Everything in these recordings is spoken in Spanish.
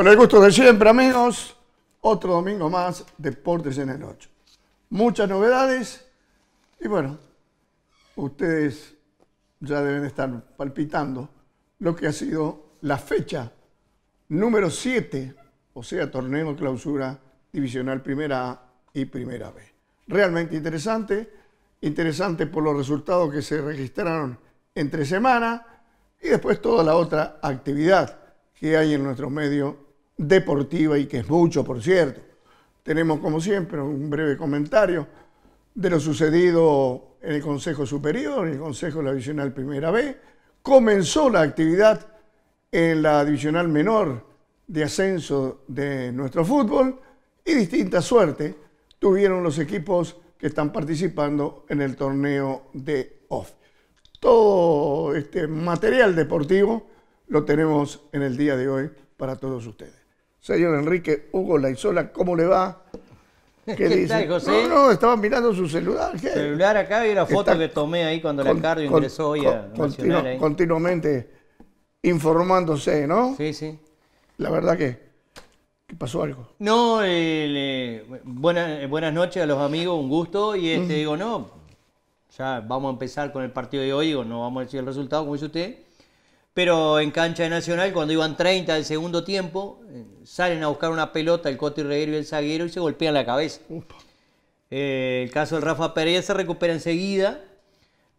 Con el gusto de siempre, amigos, otro domingo más, Deportes en el 8. Muchas novedades y bueno, ustedes ya deben estar palpitando lo que ha sido la fecha número 7, o sea, torneo clausura divisional primera A y primera B. Realmente interesante, interesante por los resultados que se registraron entre semana y después toda la otra actividad que hay en nuestro medio deportiva y que es mucho, por cierto. Tenemos, como siempre, un breve comentario de lo sucedido en el Consejo Superior, en el Consejo de la Divisional Primera B. Comenzó la actividad en la Divisional Menor de ascenso de nuestro fútbol y distinta suerte tuvieron los equipos que están participando en el torneo de OFF. Todo este material deportivo lo tenemos en el día de hoy para todos ustedes señor Enrique Hugo Laizola. ¿Cómo le va? ¿Qué, dice? No, no, estaba mirando su celular. ¿qué? Celular acá y la foto que tomé ahí cuando la cardio ingresó hoy a Continuamente informándose, ¿no? Sí, sí. La verdad que pasó algo. No, eh, eh, buenas noches a los amigos, un gusto. Y este, digo, no, ya vamos a empezar con el partido de hoy, o no vamos a decir el resultado, como dice usted, pero en cancha de Nacional, cuando iban 30 del segundo tiempo, eh, salen a buscar una pelota el Coti Reguero y el zaguero y se golpean la cabeza. Eh, el caso del Rafa Pérez se recupera enseguida,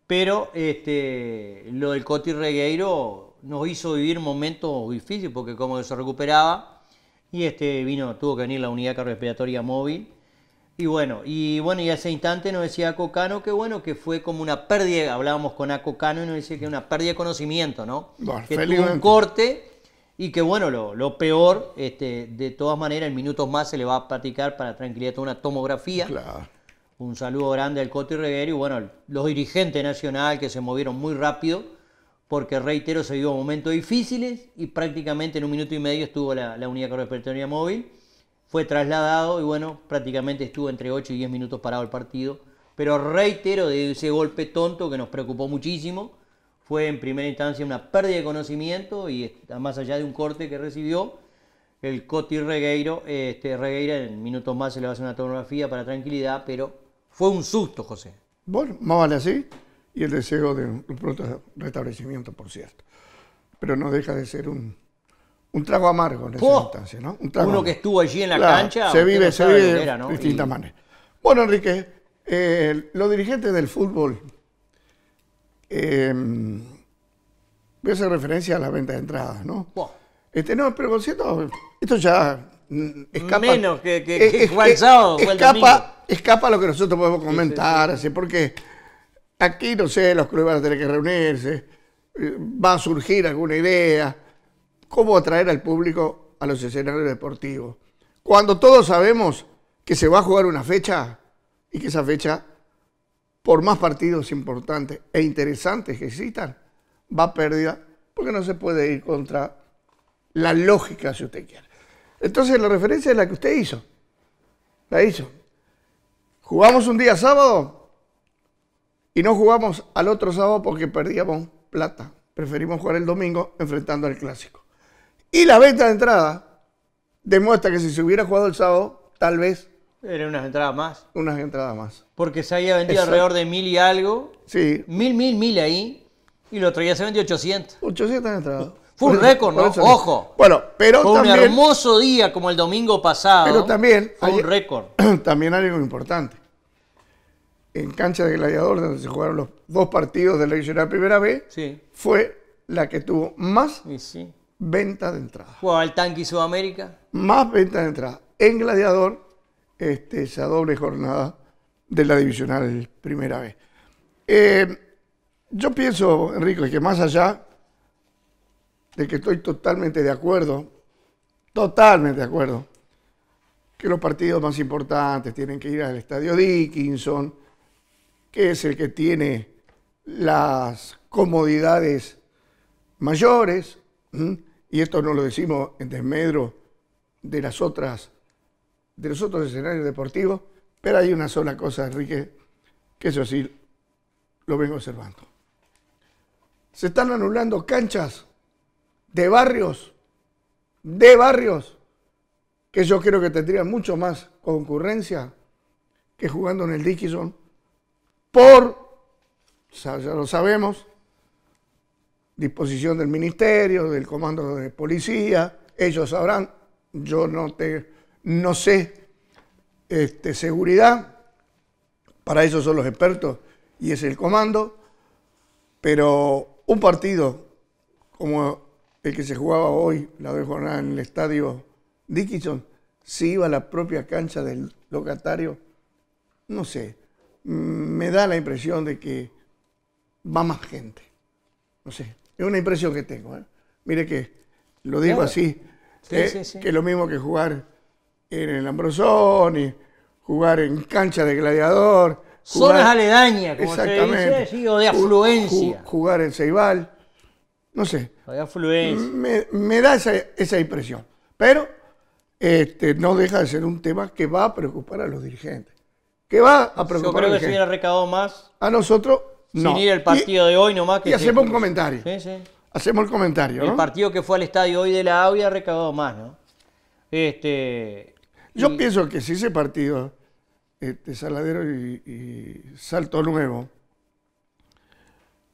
pero este, lo del Coti Regueiro nos hizo vivir momentos difíciles porque como se recuperaba y este vino, tuvo que venir la unidad respiratoria móvil y bueno, y bueno, y ese instante nos decía Cocano que bueno, que fue como una pérdida, hablábamos con Acocano y nos decía que una pérdida de conocimiento, ¿no? que tuvo un corte y que bueno, lo, peor, este, de todas maneras, en minutos más se le va a platicar para tranquilidad una tomografía. Claro. Un saludo grande al Cote y y bueno, los dirigentes nacional que se movieron muy rápido, porque reitero, se vivió momentos difíciles y prácticamente en un minuto y medio estuvo la, la unidad corresponsabilidad móvil fue trasladado y bueno, prácticamente estuvo entre 8 y 10 minutos parado el partido. Pero reitero de ese golpe tonto que nos preocupó muchísimo. Fue en primera instancia una pérdida de conocimiento y este, más allá de un corte que recibió, el Coti Regueiro, este, Regueira en minutos más se le va a hacer una tomografía para tranquilidad, pero fue un susto, José. Bueno, más vale así y el deseo de un pronto restablecimiento, por cierto. Pero no deja de ser un, un trago amargo en esa instancia ¿no? Uno que estuvo allí en la cancha. Se vive, de distintas maneras. Bueno, Enrique, eh, los dirigentes del fútbol, em, voy a hacer referencia a la venta de entradas, ¿no? Este, no, pero cierto, esto ya mm, escapa. Menos que, que, escapa, lo que nosotros podemos comentar, porque aquí, no sé, los clubes van a tener que reunirse, eh, va a surgir alguna idea cómo atraer al público a los escenarios deportivos. Cuando todos sabemos que se va a jugar una fecha y que esa fecha, por más partidos importantes e interesantes que existan, va a pérdida porque no se puede ir contra la lógica, si usted quiere. Entonces, la referencia es la que usted hizo. La hizo. Jugamos un día sábado y no jugamos al otro sábado porque perdíamos plata. Preferimos jugar el domingo enfrentando al clásico. Y la venta de entrada demuestra que si se hubiera jugado el sábado, tal vez. Eran unas entradas más. Unas entradas más. Porque se había vendido alrededor de mil y algo. Sí. Mil, mil, mil ahí. Y lo traía se vendió 800. 800 entradas. Fue un récord, ¿no? Ojo. Bueno, pero Fue un hermoso día como el domingo pasado. Pero también. Fue un récord. También algo importante. En cancha de gladiador, donde se jugaron los dos partidos de la de la primera vez, sí. fue la que tuvo más sí, sí. Venta de entrada. o al Tanque Sudamérica. Más venta de entrada. En Gladiador, este, esa doble jornada de la divisional primera vez. Eh, yo pienso, Enrique, que más allá de que estoy totalmente de acuerdo, totalmente de acuerdo, que los partidos más importantes tienen que ir al estadio Dickinson, que es el que tiene las comodidades mayores y esto no lo decimos en desmedro de las otras, de los otros escenarios deportivos, pero hay una sola cosa, Enrique, que eso sí lo vengo observando. Se están anulando canchas de barrios, de barrios, que yo creo que tendrían mucho más concurrencia que jugando en el Dickinson, por, ya lo sabemos, disposición del ministerio, del comando de policía, ellos sabrán, yo no, te, no sé este, seguridad, para eso son los expertos y es el comando, pero un partido como el que se jugaba hoy, la de jornada en el estadio Dickinson, si iba a la propia cancha del locatario, no sé, me da la impresión de que va más gente, no sé, es una impresión que tengo. ¿eh? Mire que lo digo así, ¿eh? que es lo mismo que jugar en el Ambrosón, jugar en cancha de gladiador. Zonas aledañas, como se dice, o de afluencia. jugar en Ceibal, no sé. O de afluencia. Me, da esa, esa, impresión. Pero este, no deja de ser un tema que va a preocupar a los dirigentes. Que va a preocupar Yo creo que se hubiera recaudado más. A nosotros sin ir al partido de hoy nomás. Que y hacemos un comentario. Hacemos el comentario. El partido que fue al estadio hoy de la Audi ha recabado más, ¿no? Este, Yo pienso que si ese partido, este, Saladero y, Salto Nuevo,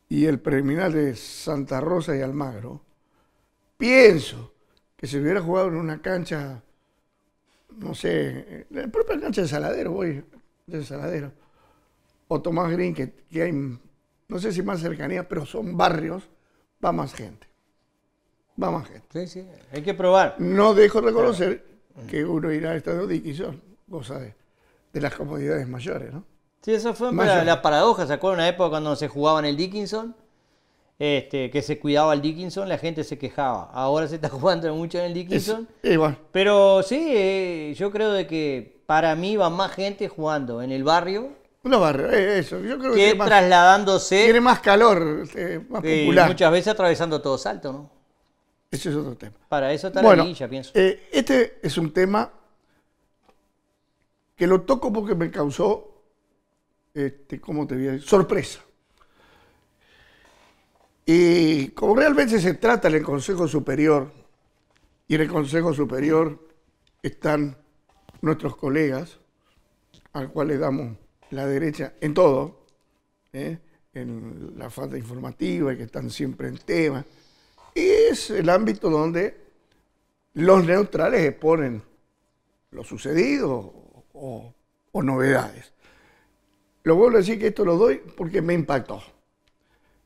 y el preliminar de Santa Rosa y Almagro, pienso que se hubiera jugado en una cancha, no sé, en la propia cancha de Saladero, voy, de Saladero, o Tomás Green, que hay no sé si más cercanía, pero son barrios, va más gente. Va más gente. Sí, sí, hay que probar. No dejo reconocer que uno irá al estadio Dickinson, cosa de, las comodidades mayores, ¿no? Sí, eso fue la, paradoja, ¿se acuerdan? Una época cuando se jugaba en el Dickinson, este, que se cuidaba el Dickinson, la gente se quejaba. Ahora se está jugando mucho en el Dickinson. igual. Pero sí, eh, yo creo de que para mí va más gente jugando en el barrio una barra, eh, eso. Yo creo que, trasladándose. tiene más calor, eh, más Muchas veces atravesando todo salto, ¿no? Ese es otro tema. Para eso está la villa, pienso. Eh, este es un tema que lo toco porque me causó, este, ¿cómo te voy Sorpresa. Y como realmente se trata en el Consejo Superior, y en el Consejo Superior están nuestros colegas, al cual le damos la derecha en todo, ¿eh? en la falta informativa, que están siempre en tema. Y es el ámbito donde los neutrales exponen lo sucedido o, o novedades. Lo vuelvo a decir que esto lo doy porque me impactó.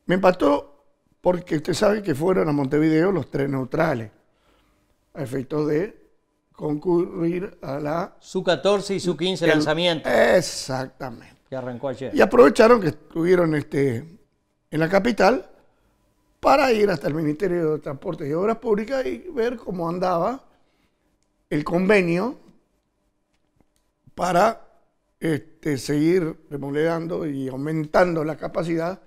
Me impactó porque usted sabe que fueron a Montevideo los tres neutrales, a efecto de concurrir a la... Su 14 y su 15 lanzamiento. Exactamente. Que arrancó ayer. Y aprovecharon que estuvieron este, en la capital para ir hasta el Ministerio de Transportes y Obras Públicas y ver cómo andaba el convenio para este, seguir remodelando y aumentando la capacidad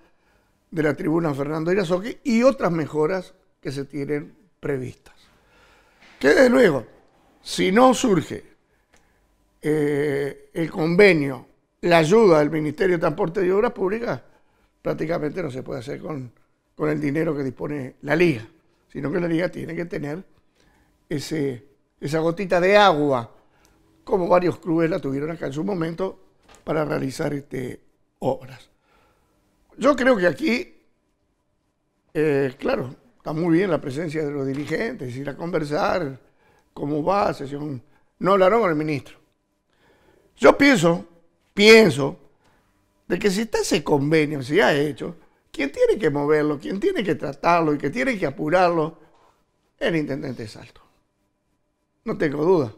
de la tribuna Fernando Irazoqui y otras mejoras que se tienen previstas. Que desde luego si no surge eh, el convenio, la ayuda del Ministerio de Transporte y Obras Públicas, prácticamente no se puede hacer con, el dinero que dispone la Liga, sino que la Liga tiene que tener esa gotita de agua, como varios clubes la tuvieron acá en su momento, para realizar este, obras. Yo creo que aquí, eh, claro, está muy bien la presencia de los dirigentes, ir a conversar, cómo va, sesión. No hablaron con el ministro. Yo pienso, pienso, de que si está ese convenio, si ha hecho, quien tiene que moverlo, quien tiene que tratarlo y que tiene que apurarlo, el intendente Salto. No tengo duda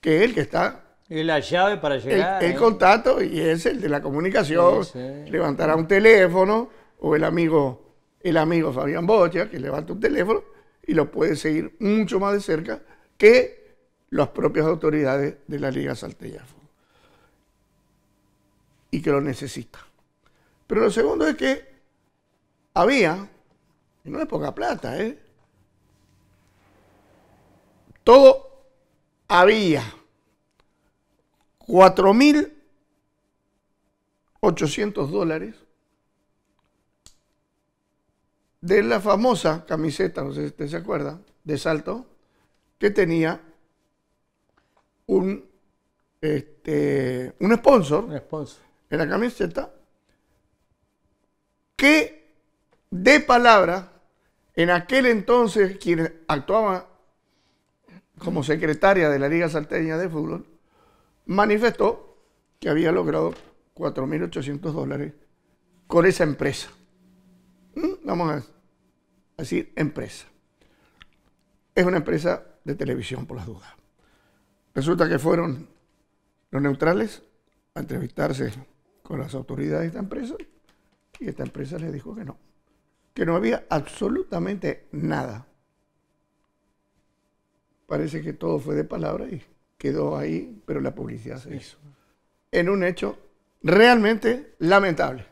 que él el que está. Y la llave para llegar. El, ¿eh? contacto y es el de la comunicación. Levantará un teléfono o el amigo, el amigo Fabián Bocha que levanta un teléfono y lo puede seguir mucho más de cerca que las propias autoridades de la Liga Saltellafo. Y que lo necesita. Pero lo segundo es que había, y no es poca plata, ¿eh? todo había 4.800 dólares de la famosa camiseta, no sé si usted se acuerda, de salto, que tenía un, este, un sponsor, sponsor en la camiseta que de palabra, en aquel entonces quien actuaba como secretaria de la Liga Salteña de Fútbol, manifestó que había logrado 4.800 dólares con esa empresa. ¿Mm? Vamos a decir, empresa. Es una empresa de televisión por las dudas. Resulta que fueron los neutrales a entrevistarse con las autoridades de esta empresa y esta empresa les dijo que no, que no había absolutamente nada. Parece que todo fue de palabra y quedó ahí, pero la publicidad se hizo. En un hecho realmente lamentable,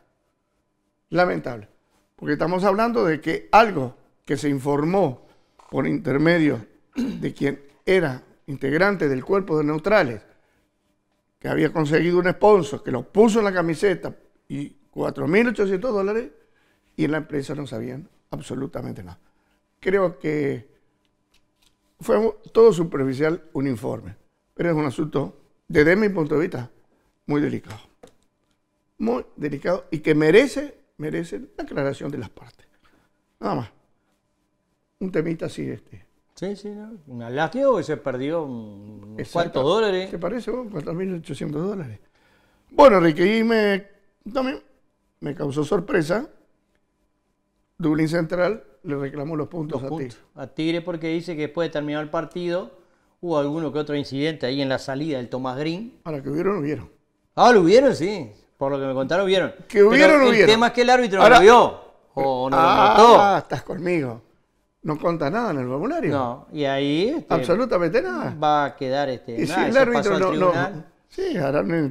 lamentable, porque estamos hablando de que algo que se informó por intermedio de quien era integrante del cuerpo de neutrales, que había conseguido un sponsor, que lo puso en la camiseta y 4.800 dólares, y en la empresa no sabían absolutamente nada. Creo que fue todo superficial un informe, pero es un asunto, desde mi punto de vista, muy delicado. Muy delicado y que merece, merece la aclaración de las partes. Nada más. Un temita así este. Sí, sí, ¿no? un o que se perdió cuántos dólares. ¿Qué parece vos? 4.800 dólares. Bueno, Ricky, me, también me causó sorpresa. Dublín Central le reclamó los puntos, a Tigre. A Tigre porque dice que después de terminar el partido hubo alguno que otro incidente ahí en la salida del Tomás Green. Ahora que hubieron, hubieron. Ah, lo hubieron, sí. Por lo que me contaron, hubieron. Que hubieron, hubieron. El tema que el árbitro no lo vio. O no lo mató. Ah, estás conmigo no conta nada en el formulario. No, y ahí... Este, Absolutamente nada. Va a quedar este... Y si el árbitro no, no,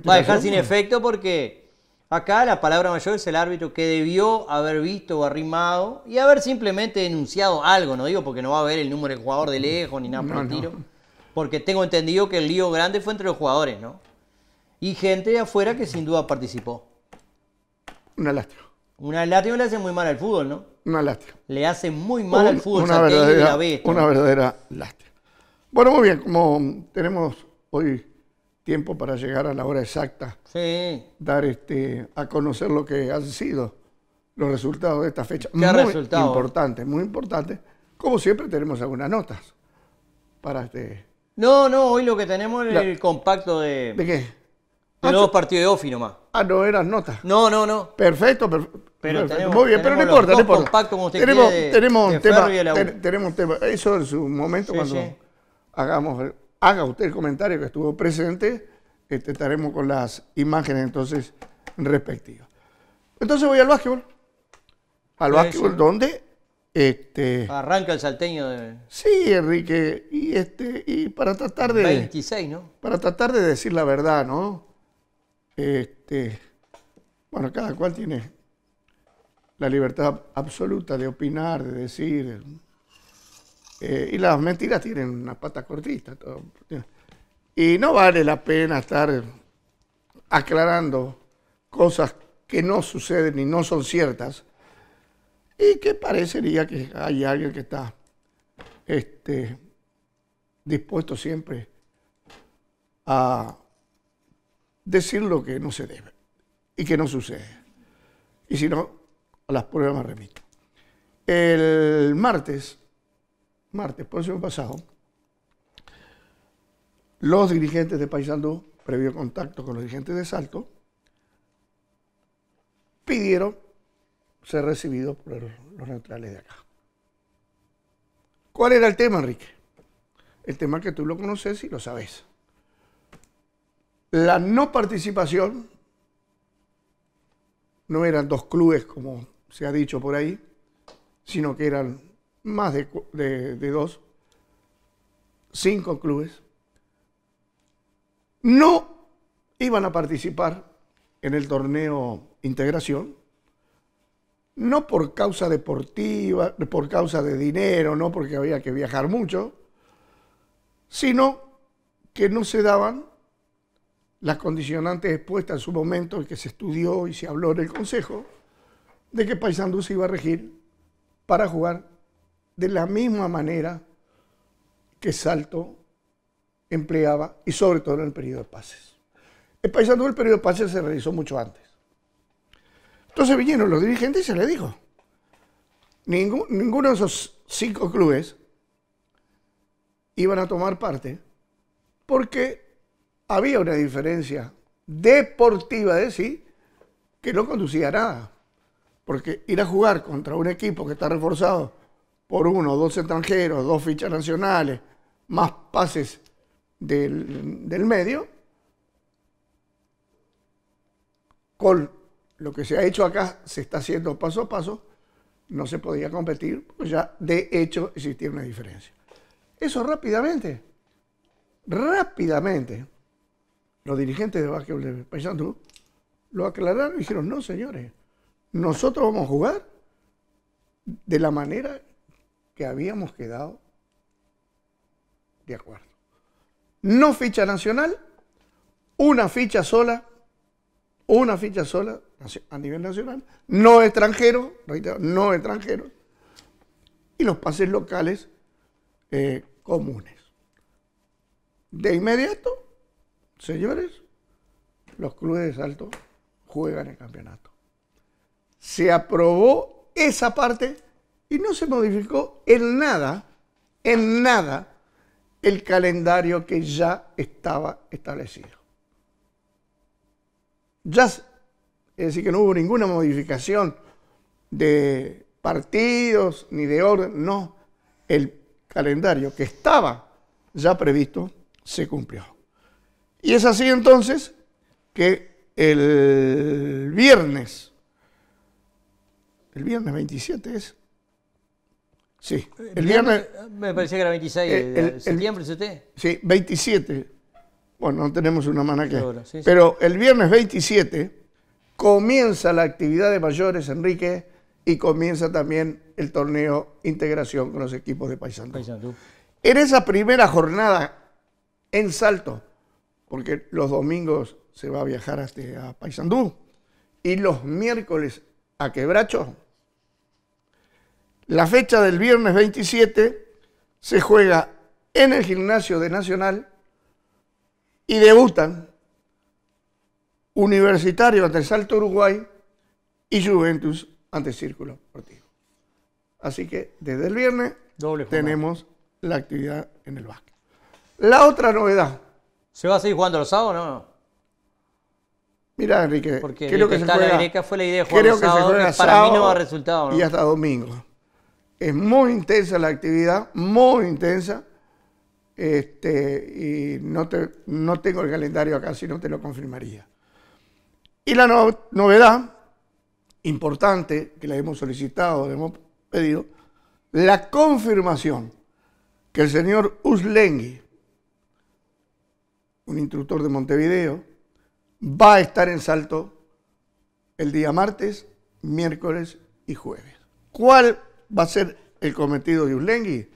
Va a dejar sin efecto porque acá la palabra mayor es el árbitro que debió haber visto o arrimado y haber simplemente denunciado algo, no digo porque no va a ver el número de jugador de lejos ni nada por el tiro, porque tengo entendido que el lío grande fue entre los jugadores, ¿no? Y gente de afuera que sin duda participó. Una lástima. Una lástima le hace muy mal al fútbol, ¿no? Una lástima. Le hace muy mal al fútbol. Una verdadera, una verdadera lástima. Bueno, muy bien, como tenemos hoy tiempo para llegar a la hora exacta, sí. dar este, a conocer lo que han sido los resultados de esta fecha. ¿Qué muy resultado? importante, muy importante. Como siempre tenemos algunas notas para este... No, no, hoy lo que tenemos es el compacto de... ¿De qué? De los ah, partidos de Ofi nomás. Ah, no eran notas. No, no, no. Perfecto, perfecto. Pero Muy bien, pero no importa, tenemos, un tema, Eso en su momento cuando hagamos haga usted el comentario que estuvo presente, este, estaremos con las imágenes entonces respectivas. Entonces voy al básquetbol. Al básquetbol, dónde? este, Arranca el salteño de... Sí, Enrique, y, este, y para tratar de... 26, ¿no? Para tratar de decir la verdad, ¿no? Este, bueno, cada cual tiene la libertad absoluta de opinar, de decir. Eh, y las mentiras tienen una pata cortita. Y no vale la pena estar aclarando cosas que no suceden y no son ciertas y que parecería que hay alguien que está este, dispuesto siempre a decir lo que no se debe y que no sucede. Y si no, a las pruebas me remito. El martes, martes, próximo pasado, los dirigentes de Paysandú, previo contacto con los dirigentes de Salto, pidieron ser recibidos por los neutrales de acá. ¿Cuál era el tema, Enrique? El tema que tú lo conoces y lo sabes. La no participación no eran dos clubes como se ha dicho por ahí, sino que eran más de, dos, cinco clubes, no iban a participar en el torneo integración, no por causa deportiva, por causa de dinero, no porque había que viajar mucho, sino que no se daban las condicionantes expuestas en su momento que se estudió y se habló en el Consejo, de que Paysandú se iba a regir para jugar de la misma manera que Salto empleaba y sobre todo en el periodo de pases. El Paysandú, el periodo de pases se realizó mucho antes. Entonces vinieron los dirigentes y se le dijo, Ningún, ninguno de esos cinco clubes iban a tomar parte porque había una diferencia deportiva de sí que no conducía a nada. Porque ir a jugar contra un equipo que está reforzado por uno, dos extranjeros, dos fichas nacionales, más pases del, medio, con lo que se ha hecho acá, se está haciendo paso a paso, no se podía competir, pues ya de hecho existía una diferencia. Eso rápidamente, rápidamente, los dirigentes de Básquetbol de Paysandú lo aclararon y dijeron, no señores, nosotros vamos a jugar de la manera que habíamos quedado de acuerdo. No ficha nacional, una ficha sola, una ficha sola a nivel nacional, no extranjero, no extranjero, y los pases locales eh, comunes. De inmediato, señores, los clubes de salto juegan el campeonato se aprobó esa parte y no se modificó en nada, en nada, el calendario que ya estaba establecido. Ya, es decir, que no hubo ninguna modificación de partidos ni de orden, no. El calendario que estaba ya previsto se cumplió. Y es así entonces que el viernes ¿El viernes 27 es? Sí, eh, el viernes... Ah, me parecía que era 26 eh, de septiembre, ¿es usted? Sí, 27. Bueno, no tenemos una mana que... Pero el viernes 27 comienza la actividad de mayores, Enrique, y comienza también el torneo integración con los equipos de Paysandú. En esa primera jornada en Salto, porque los domingos se va a viajar hasta a Paysandú, y los miércoles a Quebracho. La fecha del viernes 27 se juega en el gimnasio de Nacional y debutan Universitario ante el Salto Uruguay y Juventus ante el Círculo Deportivo. Así que desde el viernes tenemos la actividad en el básquet. La otra novedad. ¿Se va a seguir jugando los sábados o no? Mira, Enrique, Porque creo que, se fue la idea de creo que para mí no va resultado. Y hasta domingo. Es muy intensa la actividad, muy intensa. Este, y no, te, no tengo el calendario acá, si no te lo confirmaría. Y la novedad importante que le hemos solicitado, le hemos pedido, la confirmación que el señor Uslengui, un instructor de Montevideo, va a estar en salto el día martes, miércoles y jueves. ¿Cuál va a ser el cometido de Uslengui?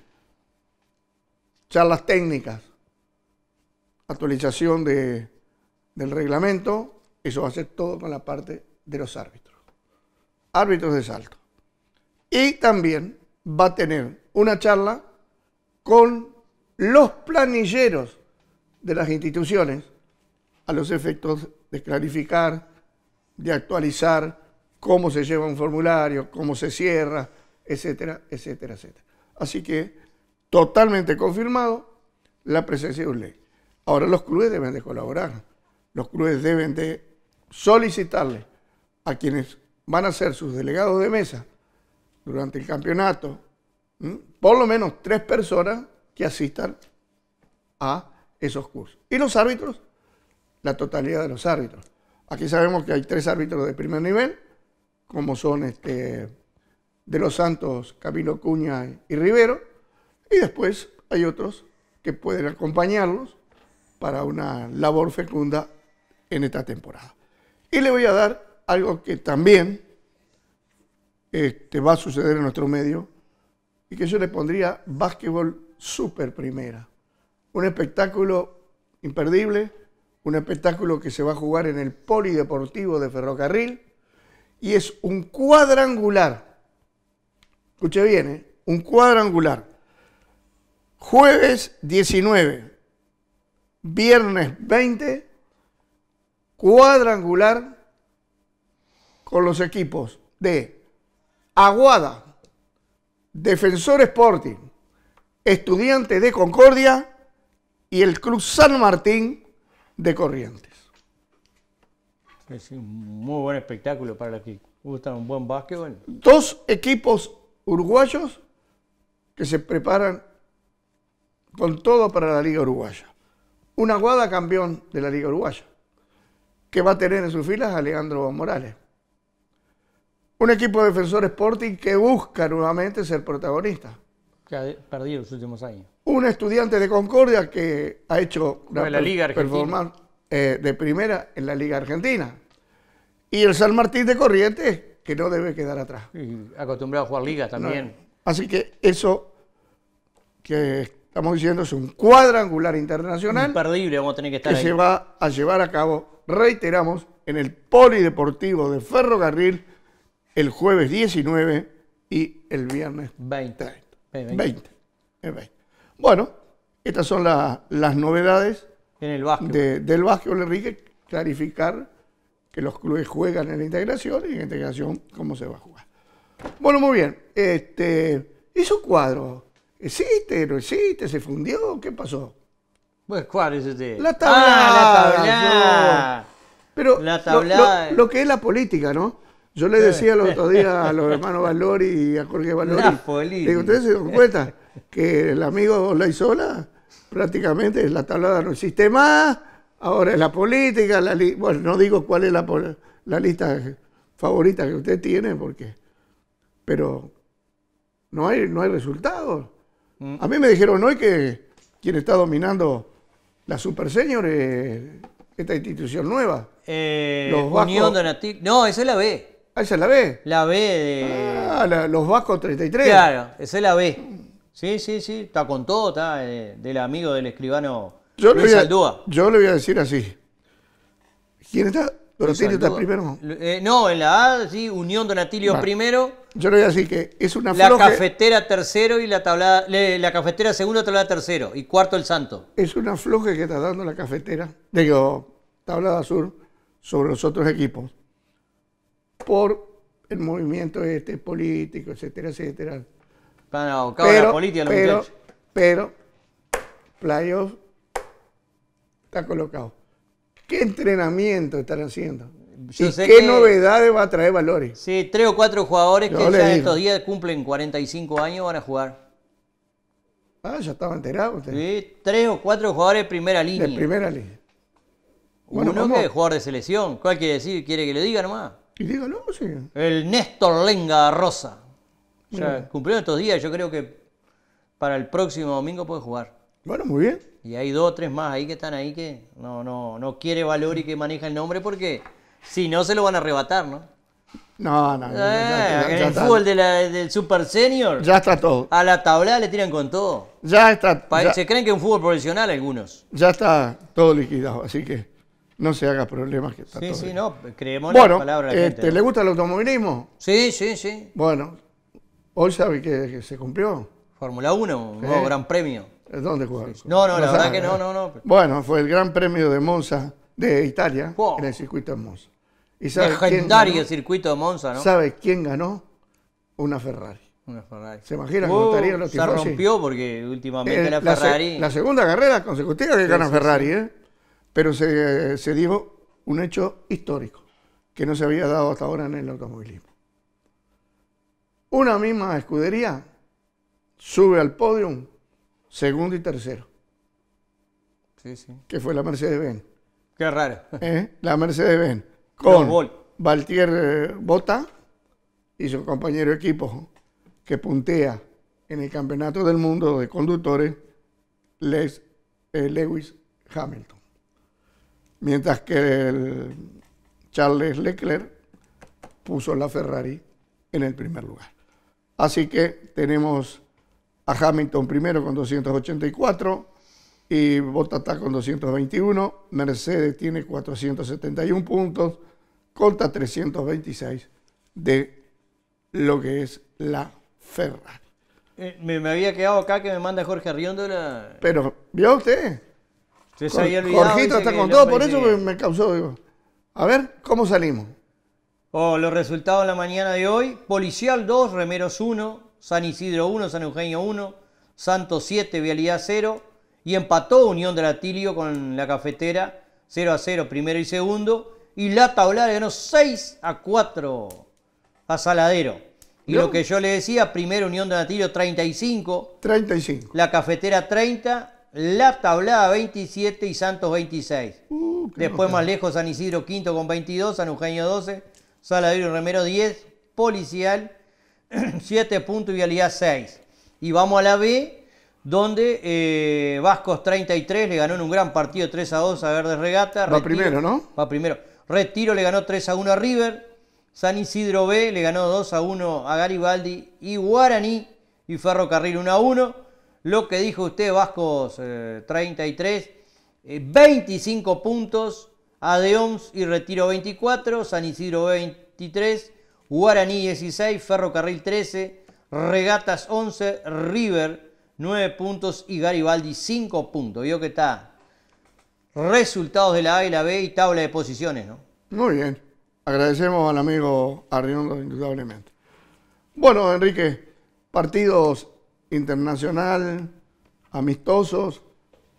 Charlas técnicas, actualización de, del reglamento, eso va a ser todo con la parte de los árbitros, árbitros de salto. Y también va a tener una charla con los planilleros de las instituciones a los efectos de clarificar, de actualizar cómo se lleva un formulario, cómo se cierra, etcétera, etcétera, etcétera. Así que totalmente confirmado la presencia de un ley. Ahora los clubes deben de colaborar, los clubes deben de solicitarle a quienes van a ser sus delegados de mesa durante el campeonato, por lo menos tres personas que asistan a esos cursos. Y los árbitros la totalidad de los árbitros. Aquí sabemos que hay tres árbitros de primer nivel, como son este, de los Santos, Camilo Cuña y Rivero, y después hay otros que pueden acompañarlos para una labor fecunda en esta temporada. Y le voy a dar algo que también este, va a suceder en nuestro medio y que yo le pondría básquetbol super primera. Un espectáculo imperdible un espectáculo que se va a jugar en el Polideportivo de Ferrocarril y es un cuadrangular. Escuche bien, ¿eh? un cuadrangular. Jueves 19, viernes 20, cuadrangular con los equipos de Aguada, Defensor Sporting, Estudiante de Concordia y el Club San Martín de Corrientes. Es un muy buen espectáculo para los que gustan un buen básquetbol. Dos equipos uruguayos que se preparan con todo para la Liga Uruguaya. Una Aguada campeón de la Liga Uruguaya, que va a tener en sus filas a Leandro Morales. Un equipo de defensor Sporting que busca nuevamente ser protagonista que ha perdido los últimos años. Un estudiante de Concordia que ha hecho una la Liga eh, de primera en la Liga Argentina. Y el San Martín de Corrientes, que no debe quedar atrás. Y acostumbrado a jugar Liga también. Así que eso que estamos diciendo es un cuadrangular internacional. Imperdible, vamos a tener que estar que se va a llevar a cabo, reiteramos, en el Polideportivo de Ferrocarril el jueves 19 y el viernes 20. 20. Eh, bueno, estas son las novedades en el de, del básquetbol, Enrique. Clarificar que los clubes juegan en la integración y en integración cómo se va a jugar. Bueno, muy bien. Este, ¿Y cuadro? ¿Existe? ¿No existe? ¿Se fundió? ¿Qué pasó? Pues, ¿cuál es este? La tabla, ah, la tabla. Pero lo, que es la política, ¿no? Yo le eh. decía los otro día a los hermanos Valori y a Jorge Valori, digo, ¿ustedes se dan cuenta que el amigo Laizola prácticamente es la tablada no existe más, ahora es la política, la bueno, no digo cuál es la, la lista favorita que usted tiene, porque, pero no hay, no hay resultados. Mm. A mí me dijeron ¿no hoy que quien está dominando la Super Senior es esta institución nueva. Eh, Unión Donatil, No, esa es la B. Ah, esa es la B. La B de... Ah, los Vascos 33. Claro, esa es la B. Sí, sí, sí, está con todo, está eh, del amigo del escribano yo le voy a, Yo le voy a decir así. ¿Quién está? ¿Donatilio está primero? Eh, no, en la A, sí, Unión Donatilio primero. Yo le voy a decir que es una La cafetera tercero y la tablada. la cafetera segundo, tablada tercero. Y cuarto el santo. Es una floja que está dando la cafetera, digo, tablada sur, sobre los otros equipos por el movimiento este político, etcétera, etcétera. pero, la política, pero, pero, playoff está colocado. ¿Qué entrenamiento están haciendo? Yo ¿Y sé qué novedades va a traer Valores? Sí, tres o cuatro jugadores que ya en estos días cumplen 45 años van a jugar. Ah, ya estaba enterado usted. Sí, tres o cuatro jugadores de primera línea. De primera línea. Uno que es jugador de selección. ¿Cuál quiere decir? ¿Quiere que le diga nomás? Y dígalo, sí. El Néstor Lenga Rosa. ya cumplió estos días, yo creo que para el próximo domingo puede jugar. Bueno, muy bien. Y hay dos o tres más ahí que están ahí que no, no, no quiere valor y que maneja el nombre porque si no se lo van a arrebatar, ¿no? No, no. Eh, en el fútbol del Super Senior. Ya está todo. A la tabla le tiran con todo. Ya está. todo. se creen que es un fútbol profesional algunos. Ya está todo liquidado, así que. No se haga problemas que Sí, sí, no, creemos bueno, la palabra. Este, ¿Le gusta el automovilismo? Sí, sí, sí. Bueno, hoy sabe que, se cumplió. Fórmula 1, gran premio. ¿Dónde jugaron? No, no, la verdad que no, ¿eh? no, no. Bueno, fue el gran premio de Monza, de Italia, en el circuito de Monza. ¿Y Legendario circuito de Monza, ¿no? ¿Sabe quién ganó? Una Ferrari. Una Ferrari. ¿Se uh, rompió porque últimamente eh, la Ferrari. La, segunda carrera consecutiva que gana Ferrari, ¿eh? Pero se, dijo un hecho histórico que no se había dado hasta ahora en el automovilismo. Una misma escudería sube al podio segundo y tercero. Que fue la Mercedes-Benz. Qué raro. ¿Eh? La Mercedes-Benz. Con Valtier eh, Bota y su compañero de equipo que puntea en el Campeonato del Mundo de Conductores, eh, Lewis Hamilton. Mientras que el Charles Leclerc puso la Ferrari en el primer lugar. Así que tenemos a Hamilton primero con 284 y Bottas con 221, Mercedes tiene 471 puntos, contra 326 de lo que es la Ferrari. Eh, me, había quedado acá que me manda Jorge Arriondola. Pero, ¿vio usted? Jorgito está con todo, por eso me, causó. A ver, ¿cómo salimos? Oh, los resultados de la mañana de hoy: Policial 2, Remeros 1, San Isidro 1, San Eugenio 1, Santos 7, Vialidad 0. Y empató Unión de Latilio con la cafetera 0 a 0, primero y segundo. Y la tablada ganó 6 a 4 a Saladero. Y lo que yo le decía, primero Unión de Atilio 35. 35. La cafetera 30 la Tablada 27 y Santos 26. Uh, Después más lejos San Isidro quinto con 22, San Eugenio 12, Saladero y Remero 10, Policial 7 puntos y Vialidad 6. Y vamos a la B, donde eh, Vascos 33 le ganó en un gran partido 3 a 2 a Verde Regata. Va primero, ¿no? Va primero. Retiro le ganó 3 a 1 a River. San Isidro B le ganó 2 a 1 a Garibaldi y Guaraní y Ferrocarril 1 a 1 lo que dijo usted, Vascos 33, eh, 25 eh, puntos, adeons y Retiro 24, San Isidro 23, Guaraní 16, Ferrocarril 13, Regatas 11, River 9 puntos y Garibaldi 5 puntos. Vio que está. Resultados de la A y la B y tabla de posiciones, ¿no? Muy bien. Agradecemos al amigo Arriondo, indudablemente. Bueno, Enrique, partidos internacional, amistosos,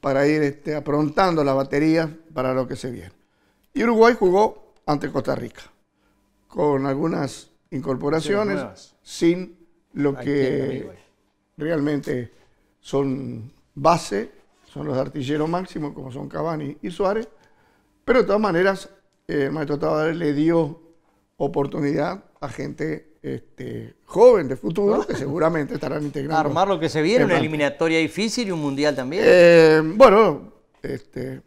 para ir este, aprontando la batería para lo que se viene. Y Uruguay jugó ante Costa Rica, con algunas incorporaciones, sin lo que realmente son base, son los artilleros máximos, como son Cavani y Suárez, pero de todas maneras, eh, el maestro Tavares le dio oportunidad a gente este, joven de futuro, que seguramente estarán integrando. Armar lo que se viene, una eliminatoria difícil y un mundial también. Eh, bueno, este,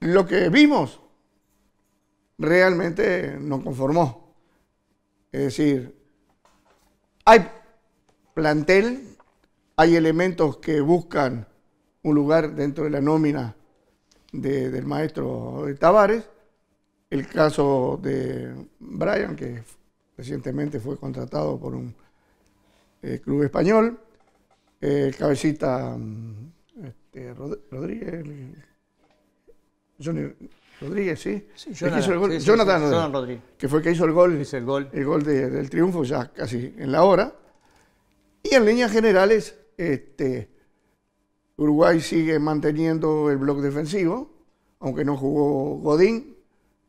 lo que vimos realmente nos conformó. Es decir, hay plantel, hay elementos que buscan un lugar dentro de la nómina del maestro Tavares el caso de Brian, que recientemente fue contratado por un eh, club español. El cabecita mm, este, Rodríguez, Rodríguez, sí. sí, Jonathan, Jonathan, Rodríguez, que fue el que hizo el gol, el gol, del triunfo ya casi en la hora. Y en líneas generales, este, Uruguay sigue manteniendo el bloque defensivo, aunque no jugó Godín,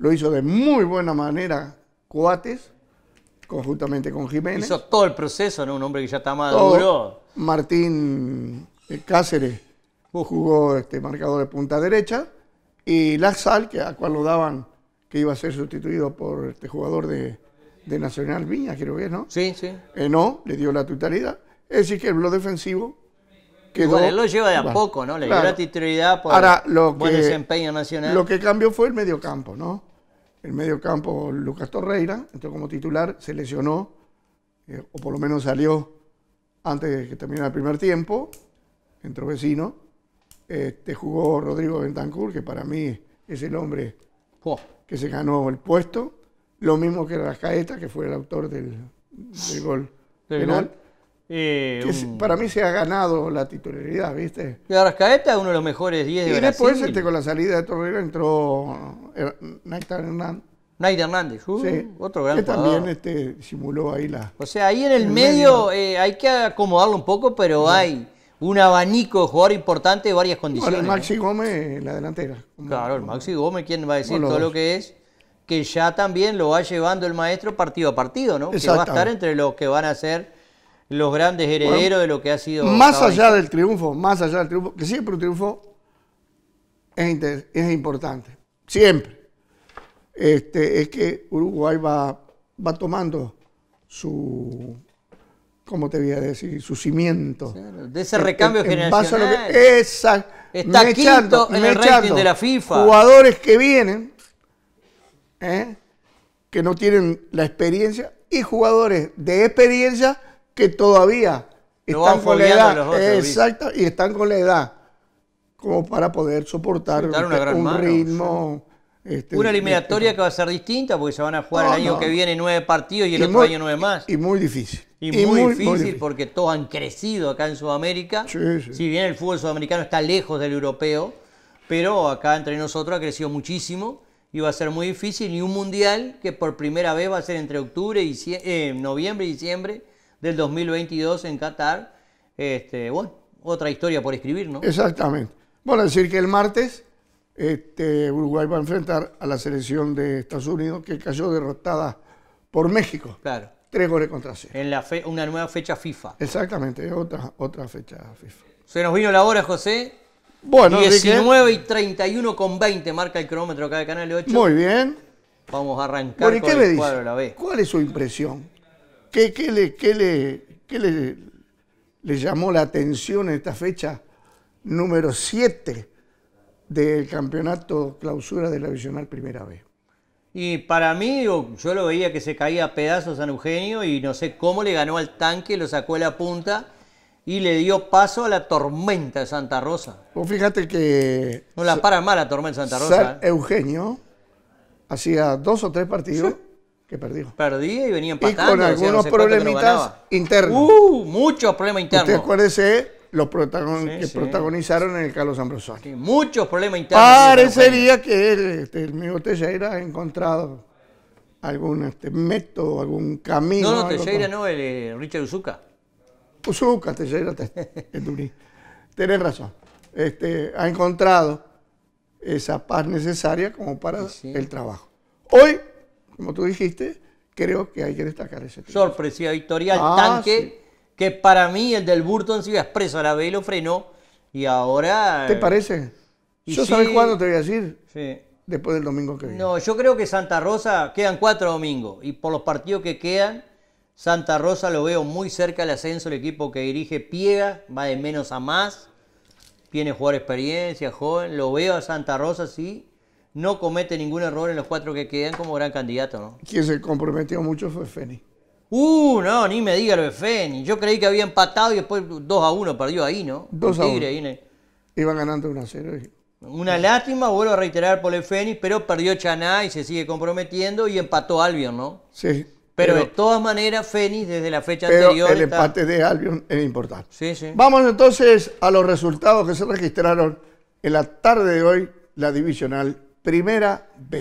lo hizo de muy buena manera Coates, conjuntamente con Jiménez. Hizo todo el proceso, ¿no? Un hombre que ya está maduro. Martín eh, Cáceres jugó este marcador de punta derecha y Lazal, que a cual lo daban, que iba a ser sustituido por este jugador de, Nacional Viña, creo que es, ¿no? Sí, sí. Eh, no, le dio la totalidad. Es decir, que el bloque defensivo quedó... él lo lleva de a poco, ¿no? Le dio la titularidad por buen desempeño nacional. Lo que cambió fue el mediocampo, ¿no? el medio campo Lucas Torreira, entró como titular, se lesionó, eh, o por lo menos salió antes de que terminara el primer tiempo, entró vecino. Este, jugó Rodrigo Bentancur, que para mí es el hombre que se ganó el puesto. Lo mismo que Rascaeta, que fue el autor del, gol penal. Eh, para mí se ha ganado la titularidad, ¿viste? Arrascaeta es uno de los mejores 10 de y Brasil. Y después este, con la salida de Torreira entró eh, Naita Hernández. Naita Hernández, uh, otro gran que también este, simuló ahí la... O sea, ahí en el, medio, eh, hay que acomodarlo un poco, pero hay un abanico de jugadores importante de varias condiciones. el Maxi Gómez en la delantera. claro, el Maxi Gómez, Quien va a decir todo lo que es? Que ya también lo va llevando el maestro partido a partido, ¿no? Que va a estar entre los que van a ser los grandes herederos de lo que ha sido. Más allá del triunfo, más allá del triunfo, que siempre un triunfo es, importante, siempre. Este, es que Uruguay va, va tomando su, ¿cómo te voy a decir? Su cimiento. de ese recambio generacional. esa, Está quinto en el ranking de la FIFA. Jugadores que vienen, ¿eh? que no tienen la experiencia, y jugadores de experiencia que todavía están con la edad. y están con la edad como para poder soportar un ritmo. Este, una eh, eliminatoria eh, que va a ser distinta porque se van a jugar el año que viene nueve partidos y el otro año nueve más. Y muy difícil. Y, muy, difícil porque todos han crecido acá en Sudamérica. Si bien el fútbol sudamericano está lejos del europeo, pero acá entre nosotros ha crecido muchísimo y va a ser muy difícil. Y un mundial que por primera vez va a ser entre octubre y eh, noviembre y diciembre del 2022 en Qatar. Este, bueno, otra historia por escribir, ¿no? Exactamente. Bueno, decir que el martes este, Uruguay va a enfrentar a la selección de Estados Unidos que cayó derrotada por México. Claro. Tres goles contra cero. En una nueva fecha FIFA. Exactamente, otra, otra fecha FIFA. Se nos vino la hora, José. Bueno, 19 y 31 con 20 marca el cronómetro acá del Canal 8. Muy bien. Vamos a arrancar el cuadro la ¿Cuál es su impresión? ¿Qué, le, qué le, le, le llamó la atención en esta fecha número 7 del campeonato clausura de la Visional Primera vez? Y para mí, yo lo veía que se caía a pedazos San Eugenio y no sé cómo le ganó al tanque, lo sacó de la punta y le dio paso a la tormenta de Santa Rosa. Vos fíjate que... No la para mal la tormenta de Santa Rosa. San ¿eh? Eugenio hacía dos o tres partidos que Perdía y venía empatando. Y con algunos problemitas internos. Uh, muchos problemas internos. Usted acuérdese los que protagonizaron en el Carlos Ambrosio? muchos problemas internos. Parecería que el, este, el Teixeira ha encontrado algún este, método, algún camino. No, no, Teixeira no, el, eh, Richard Uzuka. Uzuka, Teixeira, el Durín. Tenés razón. Este, ha encontrado esa paz necesaria como para el trabajo. Hoy como tú dijiste, creo que hay que destacar ese tema. Sorpresiva victoria al ah, tanque, que para mí el del Burton se iba expreso a la B y lo frenó. Y ahora. ¿Te eh, parece? yo sabes cuándo te voy a decir. Sí. Después del domingo que viene. No, yo creo que Santa Rosa quedan cuatro domingos. Y por los partidos que quedan, Santa Rosa lo veo muy cerca al ascenso. El equipo que dirige Piega va de menos a más. Tiene jugar experiencia, joven. Lo veo a Santa Rosa, sí no comete ningún error en los cuatro que quedan como gran candidato, ¿no? Quien se comprometió mucho fue Feni. Uh, no, ni me diga lo de Feni. Yo creí que había empatado y después 2 a 1 perdió ahí, ¿no? 2 a 1. Iba ganando 1 a 0. Una lástima, vuelvo a reiterar por el Fénix, pero perdió Chaná y se sigue comprometiendo y empató Albion, ¿no? Sí. Pero, de todas maneras, Fénix desde la fecha pero anterior. El empate de Albion es importante. Sí, sí. Vamos entonces a los resultados que se registraron en la tarde de hoy, la divisional Primera B.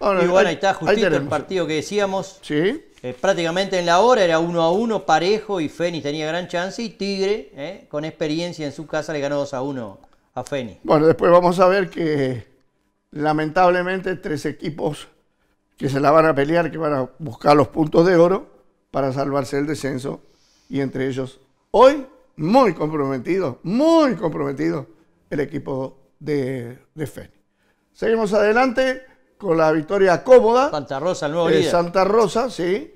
y bueno, ahí está justito el partido que decíamos. Sí. Eh, prácticamente en la hora era 1 a 1, parejo y Fénix tenía gran chance y Tigre, eh, con experiencia en su casa, le ganó 2 a 1 a Fénix. Bueno, después vamos a ver que lamentablemente tres equipos que se la van a pelear, que van a buscar los puntos de oro para salvarse el descenso y entre ellos hoy muy comprometido, muy comprometido el equipo de, de Seguimos adelante con la victoria cómoda. Santa Rosa, el nuevo eh, Santa Rosa, sí,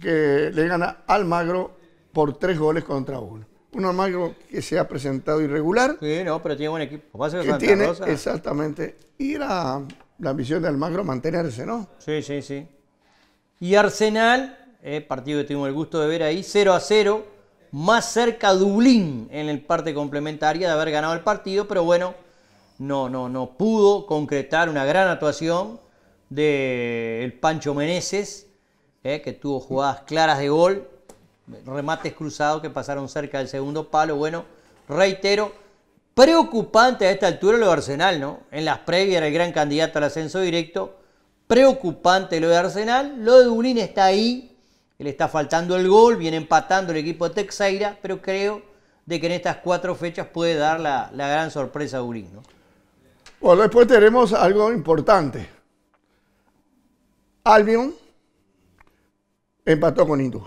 que le gana Almagro por tres goles contra uno. Un Almagro que se ha presentado irregular. Sí, no, pero tiene buen equipo. que Santa tiene, Exactamente. Y la, la misión de Almagro mantenerse, ¿no? Sí, sí, sí. Y Arsenal, eh, partido que tuvimos el gusto de ver ahí, 0 a 0. Más cerca Dublín en el parte complementaria de haber ganado el partido, pero bueno, no, no, no pudo concretar una gran actuación del Pancho Meneses, eh, que tuvo jugadas claras de gol, remates cruzados que pasaron cerca del segundo palo. Bueno, reitero, preocupante a esta altura lo de Arsenal, ¿no? En las previas era el gran candidato al ascenso directo. Preocupante lo de Arsenal. Lo de Dublín está ahí. Le está faltando el gol. Viene empatando el equipo de Texeira. Pero creo de que en estas cuatro fechas puede dar la, la gran sorpresa a Dublín, ¿no? Bueno, después tenemos algo importante. Albion empató con Hindú.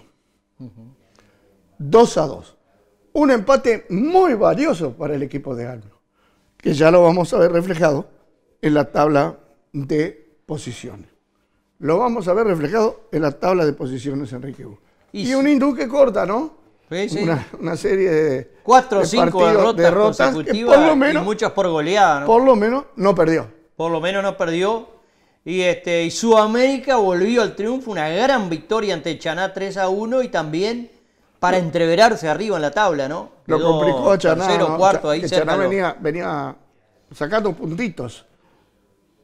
2 a 2. Un empate muy valioso para el equipo de Albion, que ya lo vamos a ver reflejado en la tabla de posiciones. Lo vamos a ver reflejado en la tabla de posiciones, Enrique. Y, y un Hindú que corta, ¿no? Una, serie de. Cuatro o cinco derrotas, menos, muchas por goleada, ¿no? Por lo menos no perdió. Por lo menos no perdió. Y, este, y Sudamérica volvió al triunfo, una gran victoria ante Chaná 3 a 1 y también para entreverarse arriba en la tabla, ¿no? lo complicó Chaná. Chaná venía, sacando puntitos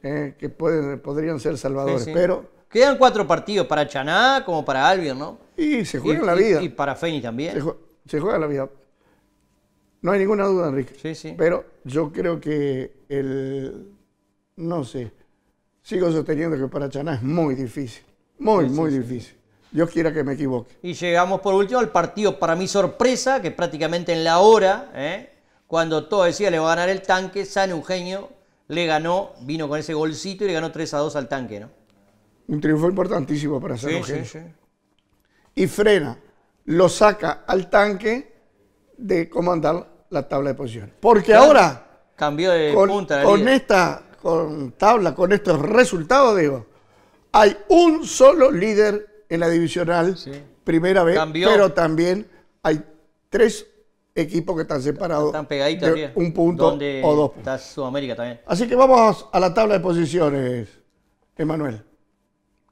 eh, que pueden, podrían ser salvadores, pero Quedan cuatro partidos para Chaná como para Albion, ¿no? Y se juega la vida. Y, para Feni también. Se juega, la vida. No hay ninguna duda, Enrique. Sí, sí. Pero yo creo que el. No sé. Sigo sosteniendo que para Chaná es muy difícil. Muy, muy difícil. Dios quiera que me equivoque. Y llegamos por último al partido, para mi sorpresa, que prácticamente en la hora, ¿eh? cuando todo decía le va a ganar el tanque, San Eugenio le ganó, vino con ese golcito y le ganó 3 a 2 al tanque, ¿no? Un triunfo importantísimo para San sí, sí, Y frena, lo saca al tanque de comandar la tabla de posiciones. Porque ahora. Cambió de con, punta. con esta con tabla, con estos resultados, digo, hay un solo líder en la divisional, primera vez, pero también hay tres equipos que están separados están pegaditos un punto o dos Está Sudamérica también. Así que vamos a la tabla de posiciones, Emanuel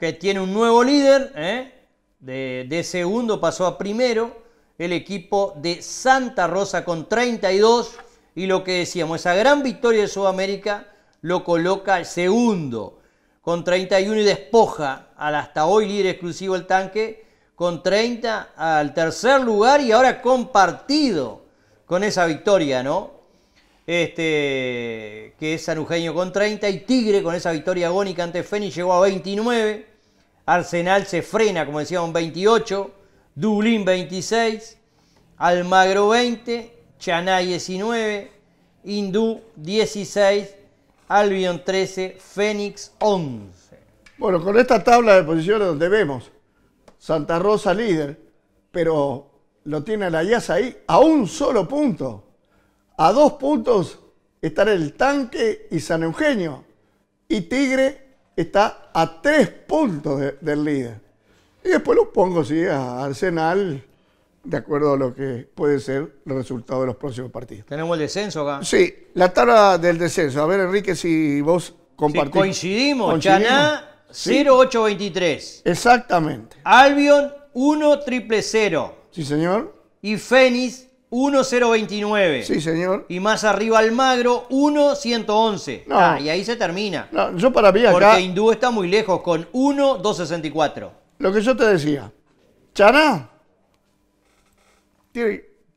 que tiene un nuevo líder, ¿eh? de, segundo pasó a primero, el equipo de Santa Rosa con 32 y lo que decíamos, esa gran victoria de Sudamérica lo coloca el segundo con 31 y despoja al hasta hoy líder exclusivo el tanque con 30 al tercer lugar y ahora compartido con esa victoria, ¿no? Este, que es San Eugenio con 30 y Tigre con esa victoria agónica ante Fénix llegó a 29 Arsenal se frena, como decíamos, 28, Dublín 26, Almagro 20, Chanay 19, Hindú 16, Albion 13, Fénix 11. Bueno, con esta tabla de posiciones donde vemos Santa Rosa líder, pero lo tiene la IAS ahí a un solo punto. A dos puntos están el Tanque y San Eugenio. Y Tigre está a tres puntos del líder. Y después lo pongo, sí, a Arsenal, de acuerdo a lo que puede ser el resultado de los próximos partidos. Tenemos el descenso acá. Sí, la tabla del descenso. A ver, Enrique, si vos compartís. coincidimos. coincidimos. 0823. Exactamente. Albion, 1 triple 0. Sí, señor. Y Fénix, 1.029. Sí, señor. Y más arriba Almagro, 1.111. No. Ah, y ahí se termina. No, yo para mí acá... Porque Hindú está muy lejos con 1-2-64. Lo que yo te decía, Chana,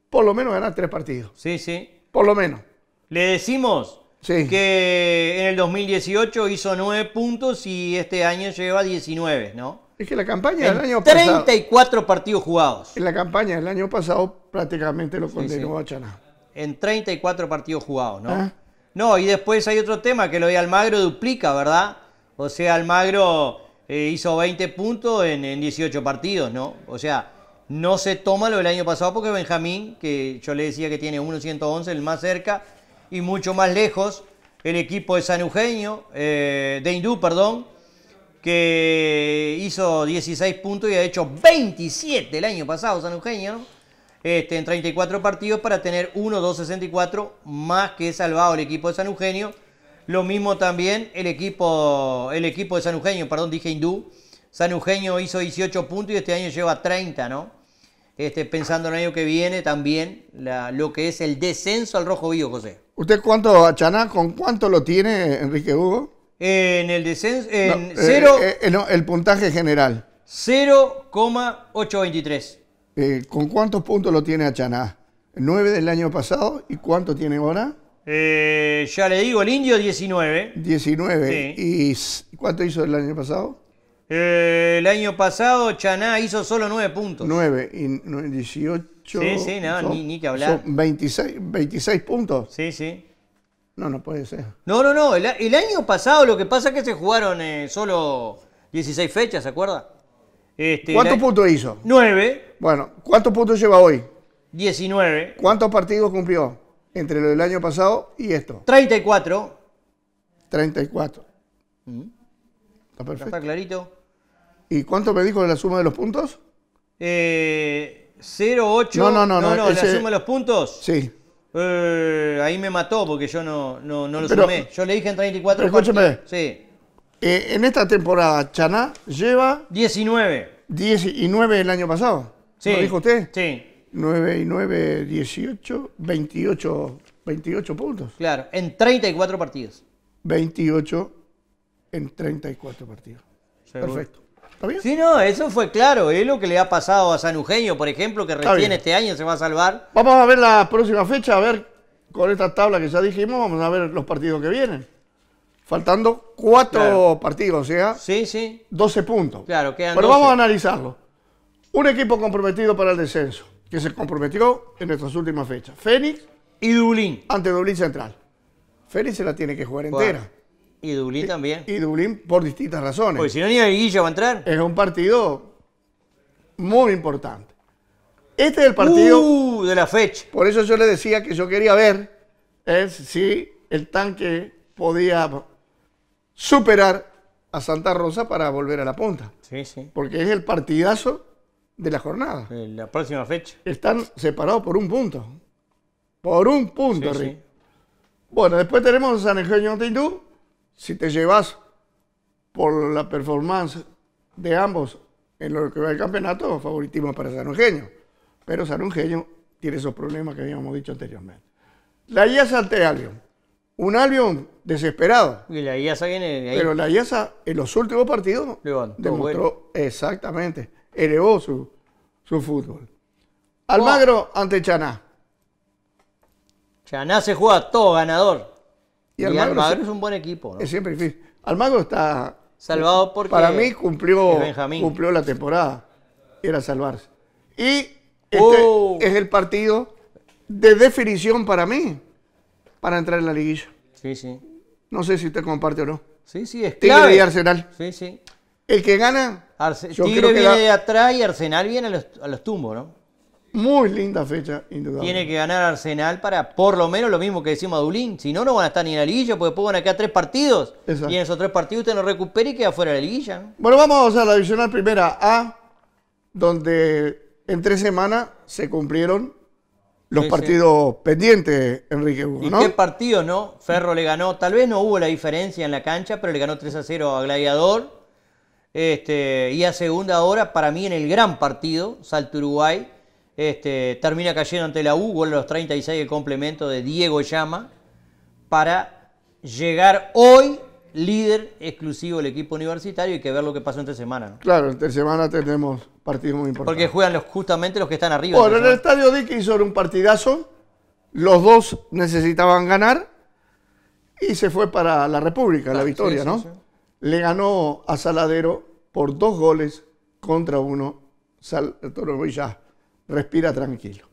por lo menos ganas tres partidos. Sí, sí. Por lo menos. Le decimos sí. que en el 2018 hizo nueve puntos y este año lleva 19, ¿no? Es que la campaña en del año 34 pasado. 34 partidos jugados. En la campaña del año pasado prácticamente lo condenó a Chaná. En 34 partidos jugados, ¿no? ¿Ah? No, y después hay otro tema que lo de Almagro duplica, ¿verdad? O sea, Almagro eh, hizo 20 puntos en, 18 partidos, ¿no? O sea, no se toma lo del año pasado porque Benjamín, que yo le decía que tiene 111 el más cerca y mucho más lejos, el equipo de San Eugenio, eh, de Hindú, perdón, que hizo 16 puntos y ha hecho 27 el año pasado San Eugenio, este, en 34 partidos para tener 1 más que salvado el equipo de San Eugenio. Lo mismo también el equipo, el equipo de San Eugenio, perdón, dije hindú. San Eugenio hizo 18 puntos y este año lleva 30, ¿no? Este, pensando en el año que viene también lo que es el descenso al rojo vivo, José. ¿Usted cuánto, Chaná, con cuánto lo tiene, Enrique Hugo? en el descenso. En eh, eh, eh, el puntaje general. 0,823. ¿Con cuántos puntos lo tiene Chaná? 9 del año pasado y cuánto tiene ahora? ya le digo, el indio 19. 19. ¿Y cuánto hizo el año pasado? el año pasado Chaná hizo solo 9 puntos. 9 y 18. Sí, sí, no, ni, que hablar. Son 26, 26 puntos. Sí, sí. No, no puede ser. No, no, no. El, año pasado lo que pasa es que se jugaron eh, solo 16 fechas, ¿se acuerda? Este, ¿Cuántos puntos hizo? 9. Bueno, ¿cuántos puntos lleva hoy? 19. ¿Cuántos partidos cumplió entre lo del año pasado y esto? 34. 34. Mm. Está perfecto. Está clarito. ¿Y cuánto me dijo de la suma de los puntos? Eh, 0,8. No, no, no. no, no, ¿La suma de los puntos? Sí. Eh, ahí me mató porque yo no, lo pero, Yo le dije en 34 pero Escúcheme. Sí. Eh, en esta temporada, Chaná lleva. 19. 19 el año pasado. Sí. ¿Lo dijo usted? Sí. 9 y 9, 18, 28, 28 puntos. Claro, en 34 partidos. 28 en 34 partidos. Perfecto. ¿Está Sí, no, eso fue claro. Es lo que le ha pasado a San Eugenio, por ejemplo, que recién este año se va a salvar. Vamos a ver la próxima fecha, a ver con esta tabla que ya dijimos, vamos a ver los partidos que vienen. Faltando cuatro partidos, o ¿eh? sea, sí, sí. 12 puntos. Claro, Pero vamos a analizarlo. Un equipo comprometido para el descenso, que se comprometió en nuestras últimas fechas. Fénix. Y Dublín. Ante Dublín Central. Fénix se la tiene que jugar entera. Y Dublín también. Y Dublín por distintas razones. Porque si no, ni a Guilla va a entrar. Es un partido muy importante. Este es el partido. Uh, de la fecha. Por eso yo le decía que yo quería ver si el tanque podía superar a Santa Rosa para volver a la punta. Sí, sí. Porque es el partidazo de la jornada. La próxima fecha. Están separados por un punto. Por un punto, sí, Sí. Bueno, después tenemos a San Eugenio Tindú, si te llevas por la performance de ambos en lo que va el campeonato, favoritismo para San Eugenio. Pero San Eugenio tiene esos problemas que habíamos dicho anteriormente. La IASA ante Albion. Un Albion desesperado. Y la IASA viene Pero la IASA en los últimos partidos demostró exactamente, elevó su, su fútbol. Almagro ante Chaná. Chaná se juega todo ganador. Y Almagro, es un buen equipo. ¿no? Siempre difícil. Almagro está. Salvado porque. Para mí cumplió, cumplió la temporada. Era salvarse. Y este oh. es el partido de definición para mí para entrar en la liguilla. Sí, sí. No sé si usted comparte o no. Sí, sí, es clave. Tigre y Arsenal. Sí, sí. El que gana. Tigre viene de atrás y Arsenal viene a los, a los tumbos, ¿no? Muy linda fecha, indudable. Tiene que ganar Arsenal para por lo menos lo mismo que decimos a Madulín. Si no, no van a estar ni en la liguilla, porque después van a quedar tres partidos. Y en esos tres partidos usted no recupera y queda fuera de la liguilla. Bueno, vamos a la divisional primera A, donde en tres semanas se cumplieron los partidos pendientes, Enrique Hugo. ¿Y qué partido, no? Ferro le ganó, tal vez no hubo la diferencia en la cancha, pero le ganó 3 a 0 a Gladiador. Este, y a segunda hora, para mí en el gran partido, Salto Uruguay este, termina cayendo ante la U, gol a los 36 el complemento de Diego Llama para llegar hoy líder exclusivo del equipo universitario y que ver lo que pasó entre semana. Claro, entre semana tenemos partidos muy importantes. Porque juegan los, justamente los que están arriba. Bueno, en el estadio Dick Hizo un partidazo, los dos necesitaban ganar y se fue para la República, la ah, victoria, ¿no? Le ganó a Saladero por dos goles contra uno, y ya respira tranquilo.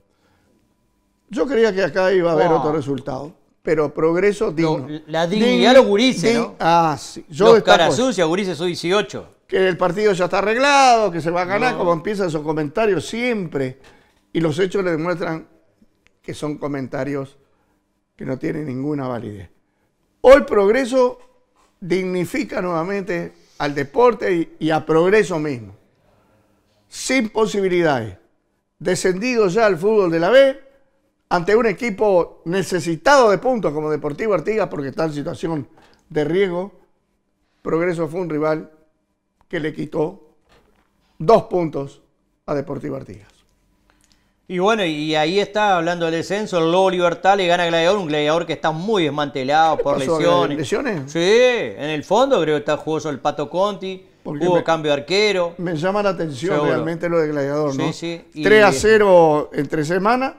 Yo creía que acá iba a haber otro resultado, pero progreso digno. la dignidad de gurice ¿no? Ah, sí. Yo los cara sucia, soy 18. Que el partido ya está arreglado, que se va a ganar, como empiezan esos comentarios siempre. Y los hechos le demuestran que son comentarios que no tienen ninguna validez. Hoy progreso dignifica nuevamente al deporte y a progreso mismo. Sin posibilidades descendido ya al fútbol de la B, ante un equipo necesitado de puntos como Deportivo Artigas, porque está en situación de riesgo. Progreso fue un rival que le quitó dos puntos a Deportivo Artigas. Y bueno, y ahí está hablando del descenso, el Lobo Libertad le gana a Gladiador, un Gladiador que está muy desmantelado por lesiones. ¿Lesiones? Sí, en el fondo creo que está jugoso el Pato Conti Hubo cambio de arquero. Me llama la atención realmente lo de Gladiador, ¿no? Sí, 3 a 0 entre semana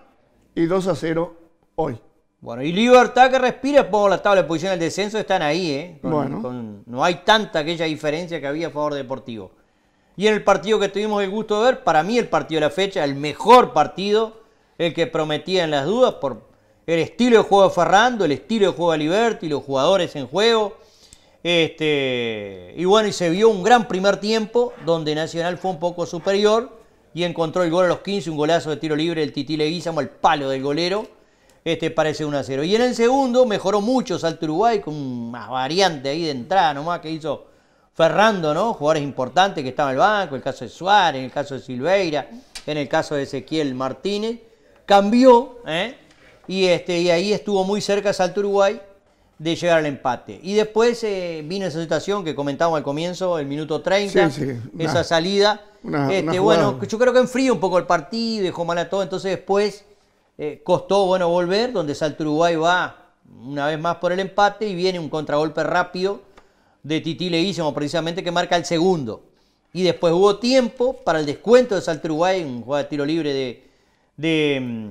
y 2 a 0 hoy. Bueno, y Libertad que respira pongo la tabla de posición del descenso están ahí, ¿eh? bueno. no hay tanta aquella diferencia que había a favor de Deportivo. Y en el partido que tuvimos el gusto de ver, para mí el partido de la fecha, el mejor partido, el que prometía en las dudas por el estilo de juego de Ferrando, el estilo de juego de Liberty, los jugadores en juego, este, y bueno, y se vio un gran primer tiempo donde Nacional fue un poco superior y encontró el gol a los 15, un golazo de tiro libre del Titi Leguizamo, el palo del golero, este, parece 1 a 0. Y en el segundo mejoró mucho Salto Uruguay con una variante ahí de entrada nomás que hizo Ferrando, ¿no? Jugadores importantes que estaban en el banco, el caso de Suárez, en el caso de Silveira, en el caso de Ezequiel Martínez. Cambió, ¿eh? Y, este, y ahí estuvo muy cerca Salto Uruguay de llegar al empate. Y después eh, vino esa situación que comentábamos al comienzo, el minuto 30, esa salida. este, bueno, yo creo que enfría un poco el partido, dejó mal a todo, entonces después eh, costó bueno volver, donde Salto Uruguay va una vez más por el empate y viene un contragolpe rápido de Titi Leguísimo precisamente que marca el segundo. Y después hubo tiempo para el descuento de Salto Uruguay, un juego de tiro libre de, de, mm,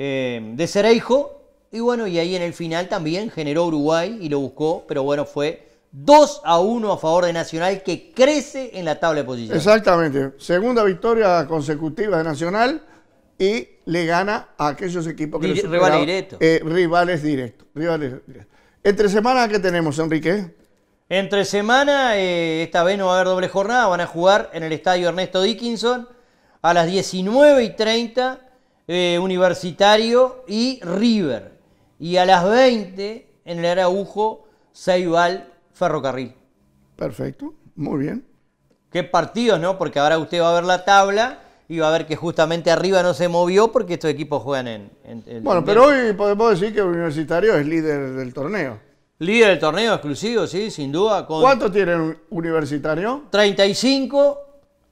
eh, de Cereijo, y bueno, y ahí en el final también generó Uruguay y lo buscó, pero bueno, fue 2 a 1 a favor de Nacional que crece en la tabla de posiciones. Exactamente, segunda victoria consecutiva de Nacional y le gana a aquellos equipos que... Eh, rivales directos. rivales directos. Rivales Entre semana, ¿qué tenemos, Enrique? Entre semana, eh, esta vez no va a haber doble jornada, van a jugar en el estadio Ernesto Dickinson a las 19 y 30, eh, Universitario y River y a las 20 en el Araujo, Saibal, Ferrocarril. Perfecto, muy bien. Qué partido, ¿no? Porque ahora usted va a ver la tabla y va a ver que justamente arriba no se movió porque estos equipos juegan en... bueno, pero hoy podemos decir que Universitario es líder del torneo. Líder del torneo exclusivo, sí, sin duda. Con ¿Cuánto tiene Universitario? 35,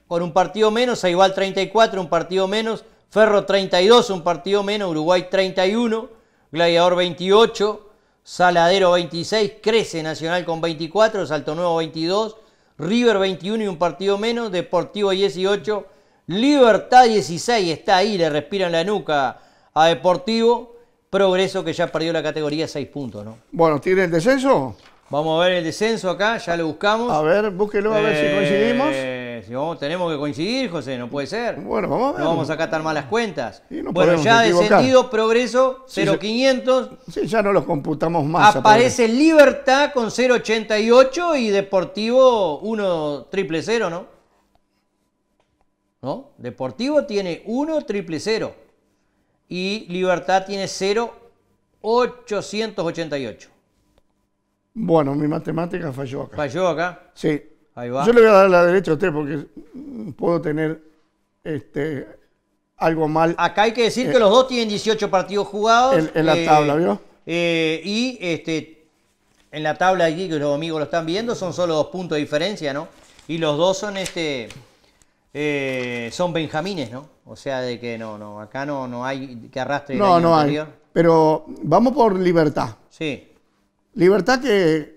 con un partido menos, igual 34, un partido menos, Ferro 32, un partido menos, Uruguay 31. Gladiador 28, Saladero 26, crece Nacional con 24, Salto Nuevo 22, River 21 y un partido menos, Deportivo 18, Libertad 16, está ahí, le respiran la nuca a Deportivo, Progreso que ya perdió la categoría 6 puntos, ¿no? Bueno, ¿tiene el descenso? Vamos a ver el descenso acá, ya lo buscamos. A ver, búsquelo a ver si coincidimos. Eh, tenemos que coincidir, José, no puede ser. Bueno, vamos a ver. No vamos a catar malas cuentas. bueno, ya descendido progreso, 0,500. Sí, ya no los computamos más. Aparece Libertad con 0,88 y Deportivo 1, triple ¿no? ¿No? Deportivo tiene 1, triple Y Libertad tiene 0,888. Bueno, mi matemática falló acá. Falló acá. Sí, yo le voy a dar la derecha a usted porque puedo tener este, algo mal. Acá hay que decir eh, que los dos tienen 18 partidos jugados. En, la eh, tabla, ¿vio? Eh, y este, en la tabla aquí, que los amigos lo están viendo, son solo dos puntos de diferencia, ¿no? Y los dos son este. son benjamines, ¿no? O sea, de que no, no, acá no, no hay que arrastre. No, no hay. Pero vamos por libertad. Sí. Libertad que.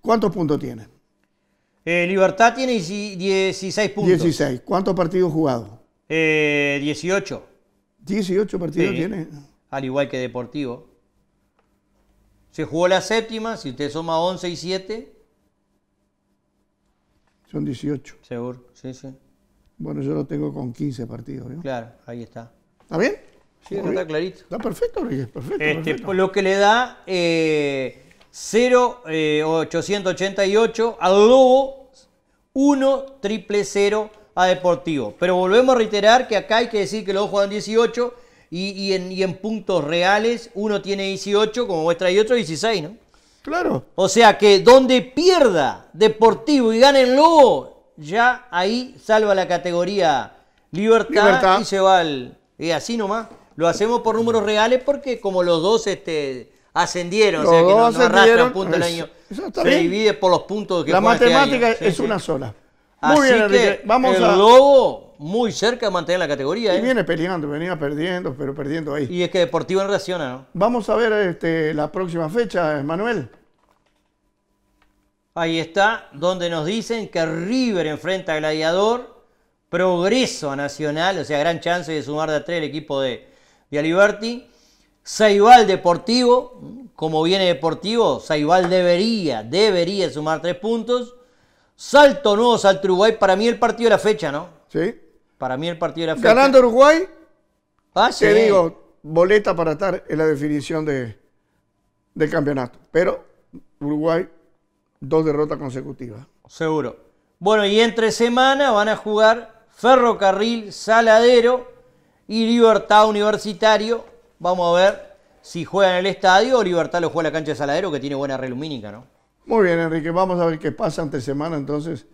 ¿Cuántos puntos tiene? Eh, Libertad tiene 16 puntos. 16. ¿Cuántos partidos jugados? 18. Eh, 18 partidos tiene. Al igual que Deportivo. Se jugó la séptima, si usted suma 11 y 7. Son 18. Seguro, sí, sí. Bueno, yo lo tengo con 15 partidos. ¿no? Claro, ahí está. ¿Está bien? Sí, está clarito. Está perfecto, Reyes, perfecto. Este, lo que le da eh, 0888 eh, a Lobo, 1 0 a Deportivo. Pero volvemos a reiterar que acá hay que decir que los dos juegan 18 y, en, puntos reales uno tiene 18 como vuestra y otro 16, ¿no? Claro. O sea que donde pierda Deportivo y gane el Lobo, ya ahí salva la categoría Libertad, y se va al... Y así nomás. Lo hacemos por números reales porque como los dos este, ascendieron, o sea que no, punto del año. Se divide por los puntos que La este matemática es una sola. Muy Así bien, Vamos el Lobo muy cerca de mantener la categoría. Y ¿eh? viene peleando, venía perdiendo, pero perdiendo ahí. Y es que Deportivo en reacciona, ¿no? Vamos a ver este, la próxima fecha, Manuel. Ahí está, donde nos dicen que River enfrenta a Gladiador, progreso nacional, o sea, gran chance de sumar de a tres el equipo de, de Aliberti. Saibal Deportivo, como viene Deportivo, Saibal debería, debería sumar tres puntos. Salto Nuevo, Salto Uruguay, para mí el partido de la fecha, ¿no? Sí. Para mí el partido de la fecha. Ganando Uruguay, ah, te digo, boleta para estar en la definición de, del campeonato. Pero Uruguay, dos derrotas consecutivas. Seguro. Bueno, y entre semana van a jugar Ferrocarril, Saladero y Libertad Universitario Vamos a ver si juega en el estadio o Libertad lo juega en la cancha de Saladero, que tiene buena relumínica, ¿no? Muy bien, Enrique. Vamos a ver qué pasa ante semana. Entonces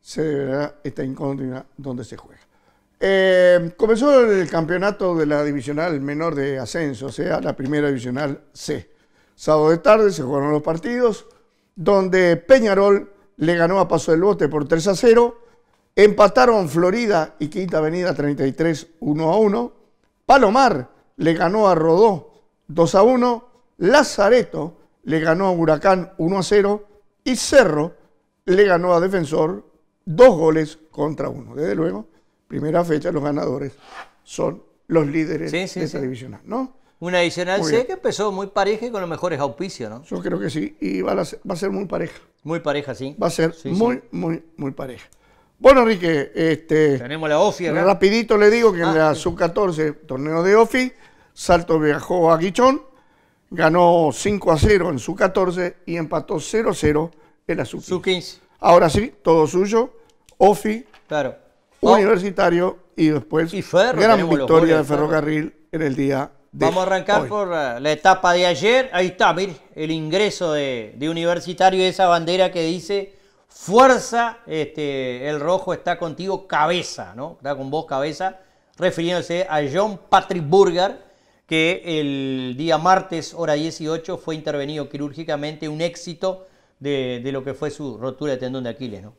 se verá esta incógnita donde se juega. Eh, comenzó el campeonato de la divisional menor de ascenso, o sea, la primera divisional C. Sábado de tarde se jugaron los partidos, donde Peñarol le ganó a Paso del Bote por 3 a 0. Empataron Florida y Quinta Avenida 33, 1 a 1. Palomar le ganó a Rodó 2 a 1, Lazareto le ganó a Huracán 1 a 0 y Cerro le ganó a Defensor dos goles contra uno. Desde luego, primera fecha, los ganadores son los líderes de esa divisional, ¿no? Una divisional C que empezó muy pareja y con los mejores auspicios, ¿no? Yo creo que sí, y va a, ser, muy pareja. Muy pareja, sí. Va a ser muy, muy, muy pareja. Bueno, Enrique, este, tenemos la OFI. Rapidito le digo que en la ah. sub-14, torneo de OFI, Salto viajó a Guichón, ganó 5 a 0 en su 14 y empató 0 a 0 en la sub 15. Ahora sí, todo suyo, OFI, Universitario y después gran victoria de Ferrocarril en el día de Vamos a arrancar por la etapa de ayer. Ahí está, mire, el ingreso de, de Universitario, esa bandera que dice fuerza, este, el rojo está contigo cabeza, ¿no? Está con vos cabeza, refiriéndose a John Patrick Burger, que el día martes, hora 18, fue intervenido quirúrgicamente, un éxito de, lo que fue su rotura de tendón de Aquiles. ¿no?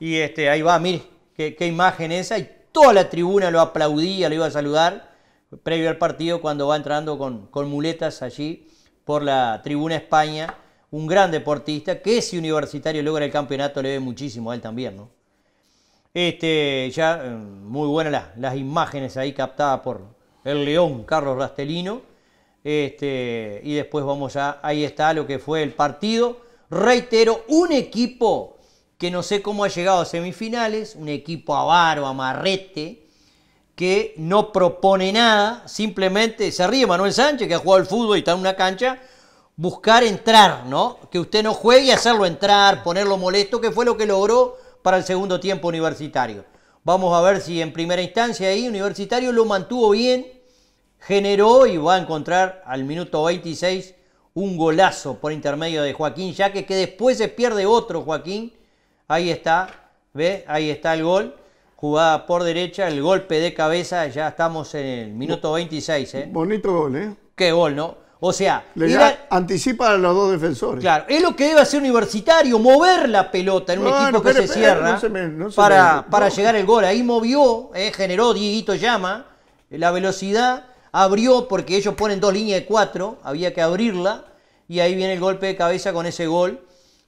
Y este, ahí va, mire, qué, imagen esa, y toda la tribuna lo aplaudía, lo iba a saludar, previo al partido, cuando va entrando con, con muletas allí por la tribuna España, un gran deportista, que ese Universitario logra el campeonato le ve muchísimo a él también, ¿no? Este, ya eh, muy buenas las, las imágenes ahí captadas por, el León Carlos Rastelino. Este, y después vamos a, ahí está lo que fue el partido. Reitero, un equipo que no sé cómo ha llegado a semifinales, un equipo avaro, amarrete, que no propone nada, simplemente se ríe Manuel Sánchez, que ha jugado al fútbol y está en una cancha, buscar entrar, ¿no? Que usted no juegue y hacerlo entrar, ponerlo molesto, que fue lo que logró para el segundo tiempo universitario. Vamos a ver si en primera instancia ahí universitario lo mantuvo bien generó y va a encontrar al minuto 26 un golazo por intermedio de Joaquín ya que después se pierde otro Joaquín. Ahí está, ¿ve? Ahí está el gol. Jugada por derecha, el golpe de cabeza, ya estamos en el minuto 26. ¿eh? Bonito gol, ¿eh? Qué gol, ¿no? O sea, Le anticipa a los dos defensores. Claro, es lo que debe hacer Universitario, mover la pelota en un equipo que se cierra para, para llegar el gol. Ahí movió, eh, generó Dieguito Llama la velocidad abrió porque ellos ponen dos líneas de cuatro, había que abrirla y ahí viene el golpe de cabeza con ese gol.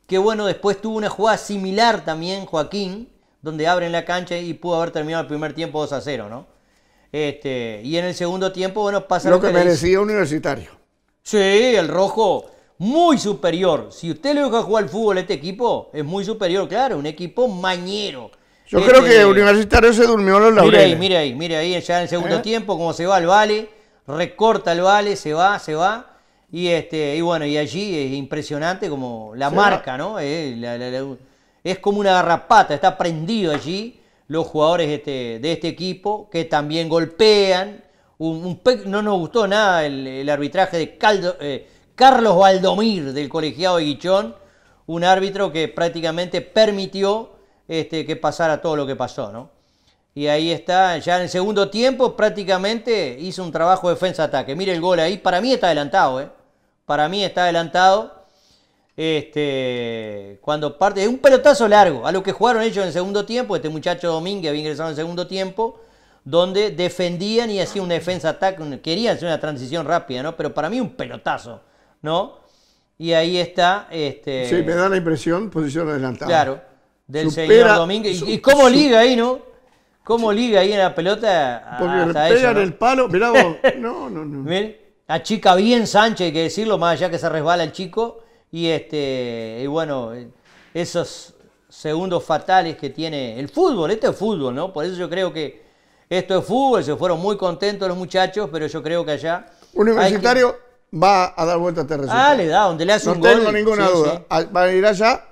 Que bueno, después tuvo una jugada similar también Joaquín, donde abren la cancha y pudo haber terminado el primer tiempo 2 a 0, ¿no? Este, y en el segundo tiempo, bueno, pasa lo, lo que, merecía Universitario. Sí, el rojo muy superior. Si usted le deja jugar al fútbol a este equipo, es muy superior, claro, un equipo mañero. Yo creo que este, Universitario se durmió los laureles. Mire ahí, mire ahí, ahí, ya en el segundo ¿Eh? tiempo, cómo se va al Vale, recorta el vale, se va, se va. Y, este, y bueno, y allí es impresionante como la marca, ¿no? Eh, es como una garrapata, está prendido allí los jugadores este, de este equipo que también golpean. Un, no nos gustó nada el, arbitraje de eh, Carlos Valdomir del colegiado de Guichón, un árbitro que prácticamente permitió este, que pasara todo lo que pasó, ¿no? Y ahí está, ya en el segundo tiempo prácticamente hizo un trabajo defensa-ataque. Mire el gol ahí, para mí está adelantado, ¿eh? Para mí está adelantado. Este, cuando parte, es un pelotazo largo, a lo que jugaron ellos en el segundo tiempo, este muchacho Domínguez había ingresado en el segundo tiempo, donde defendían y hacían una defensa-ataque, querían hacer una transición rápida, ¿no? Pero para mí un pelotazo, ¿no? Y ahí está. Este, sí, me da la impresión, posición adelantada. Claro, del señor Domínguez. ¿Y cómo liga ahí, no? ¿Cómo liga ahí en la pelota? Porque ah, le pegan el palo. Mirá vos. No, no, no. La chica bien Sánchez, hay que decirlo, más allá que se resbala el chico. Y, este, y bueno, esos segundos fatales que tiene el fútbol. Este es fútbol, ¿no? Por eso yo creo que esto es fútbol. Se fueron muy contentos los muchachos, pero yo creo que allá. Universitario va a dar vuelta a este Ah, le da, donde le hace un gol. No tengo ninguna duda. Ah, va a ir allá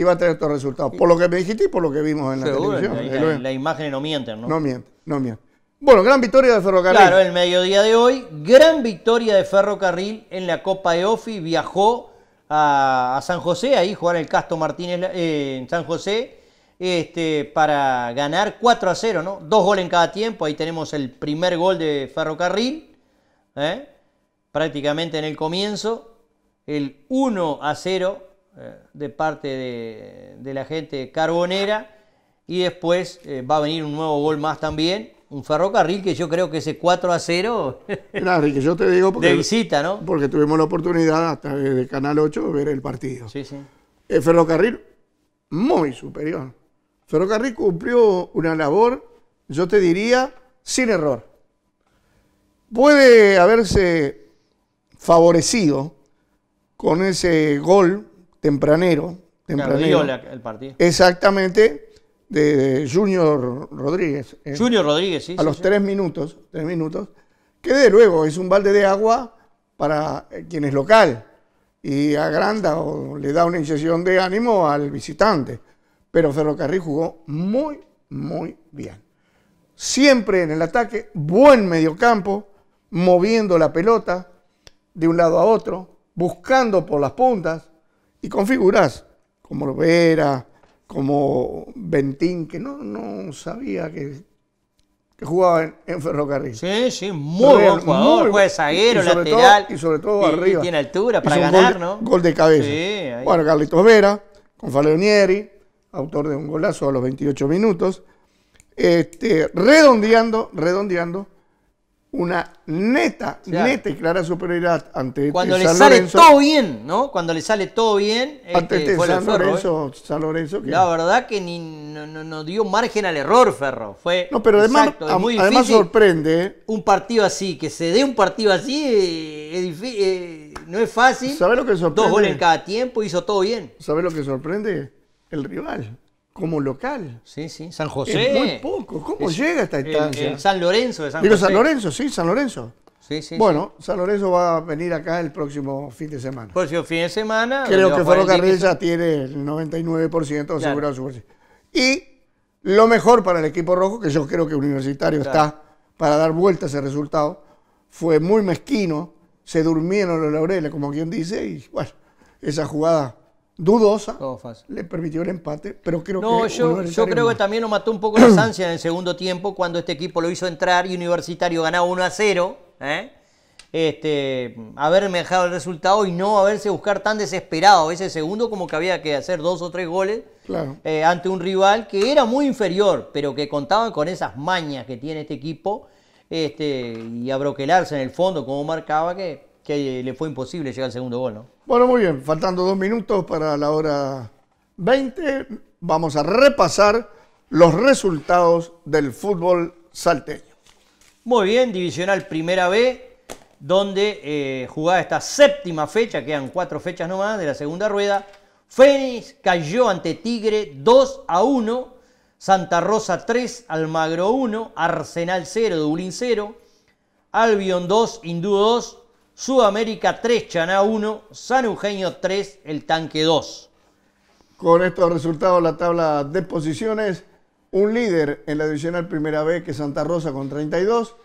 y va a tener estos resultados. Por lo que me dijiste y por lo que vimos en la televisión. Las la eh, imágenes no mienten, ¿no? No mienten, no mienten. Bueno, gran victoria de Ferrocarril. Claro, el mediodía de hoy, gran victoria de Ferrocarril en la Copa de Ofi. Viajó a, San José, ahí jugar el Casto Martínez eh, en San José, este, para ganar 4 a 0, ¿no? Dos goles en cada tiempo. Ahí tenemos el primer gol de Ferrocarril, ¿eh? prácticamente en el comienzo. El 1 a 0 eh, de parte de, la gente carbonera y después eh, va a venir un nuevo gol más también. Un ferrocarril que yo creo que ese 4 a 0. que yo te digo porque. De visita, ¿no? Porque tuvimos la oportunidad hasta el Canal 8 de ver el partido. Sí, sí. El ferrocarril, muy superior. Ferrocarril cumplió una labor, yo te diría, sin error. Puede haberse favorecido con ese gol tempranero. tempranero el partido. Exactamente, de Junior Rodríguez. Eh, Junior Rodríguez, sí. A los tres minutos, tres minutos, que de luego es un balde de agua para eh, quien es local y agranda o le da una inyección de ánimo al visitante. Pero Ferrocarril jugó muy, muy bien. Siempre en el ataque, buen mediocampo, moviendo la pelota de un lado a otro, buscando por las puntas, y con figuras como Vera, como Bentín, que no, sabía que, que jugaba en, Ferrocarril. Sí, sí, muy buen jugador, muy, zaguero, lateral. y sobre todo arriba. tiene altura para ganar, gol, ¿no? Gol de cabeza. Sí, Bueno, Carlitos Vera, con Faleonieri, autor de un golazo a los 28 minutos. Este, redondeando, redondeando una neta, neta y clara superioridad ante Cuando le sale todo bien, ¿no? Cuando le sale todo bien. Este, ante este, ¿eh? San, Lorenzo, La verdad que ni, no, no, dio margen al error, Ferro. Fue no, pero además, además sorprende. ¿eh? Un partido así, que se dé un partido así, eh, no es fácil. ¿Sabes lo que sorprende? Dos goles en cada tiempo, hizo todo bien. ¿Sabes lo que sorprende? El rival como local. Sí, sí, San José. muy poco. ¿Cómo llega esta instancia? San Lorenzo de San Digo, San Lorenzo, sí, San Lorenzo. Sí, sí, bueno, San Lorenzo va a venir acá el próximo fin de semana. el fin de semana. Creo que Ferrocarril ya tiene el 99% claro. asegurado su bolsillo. Y lo mejor para el equipo rojo, que yo creo que Universitario está para dar vuelta a ese resultado, fue muy mezquino, se durmieron los laureles, como quien dice, y bueno, esa jugada dudosa, le permitió el empate, pero creo que... Yo, creo que también lo mató un poco la ansia en el segundo tiempo cuando este equipo lo hizo entrar y Universitario ganaba 1 a 0, ¿eh? este, haber el resultado y no haberse buscar tan desesperado ese segundo como que había que hacer dos o tres goles eh, ante un rival que era muy inferior, pero que contaba con esas mañas que tiene este equipo este, y abroquelarse en el fondo como marcaba que, que le fue imposible llegar al segundo gol, ¿no? Bueno, muy bien, faltando dos minutos para la hora 20, vamos a repasar los resultados del fútbol salteño. Muy bien, Divisional Primera B, donde eh, jugada esta séptima fecha, quedan cuatro fechas nomás de la segunda rueda. Fénix cayó ante Tigre 2 a 1, Santa Rosa 3, Almagro 1, Arsenal 0, Dublín 0, Albion 2, Hindú 2, Sudamérica 3, Chaná 1, San Eugenio 3, El Tanque 2. Con estos resultados, la tabla de posiciones, un líder en la divisional Primera B que Santa Rosa con 32,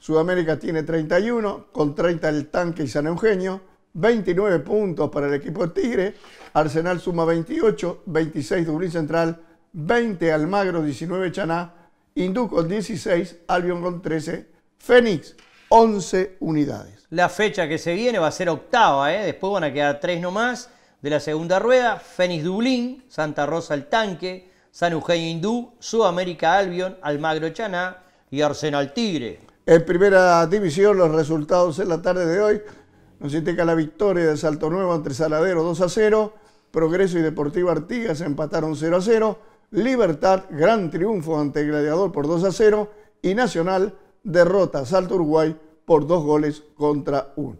Sudamérica tiene 31, con 30 el Tanque y San Eugenio, 29 puntos para el equipo Tigre, Arsenal suma 28, 26 Dublín Central, 20 Almagro, 19 Chaná, Hindú con 16, Albion con 13, Fénix 11 unidades. La fecha que se viene va a ser octava, ¿eh? después van a quedar tres nomás de la segunda rueda. Fénix Dublín, Santa Rosa el Tanque, San Eugenio Hindú, Sudamérica Albion, Almagro Chaná y Arsenal Tigre. En primera división, los resultados en la tarde de hoy nos indica la victoria de Salto Nuevo ante Saladero 2 a 0. Progreso y Deportivo Artigas empataron 0 a 0. Libertad, gran triunfo ante Gladiador por 2 a 0. Y Nacional derrota Salto Uruguay por dos goles contra uno.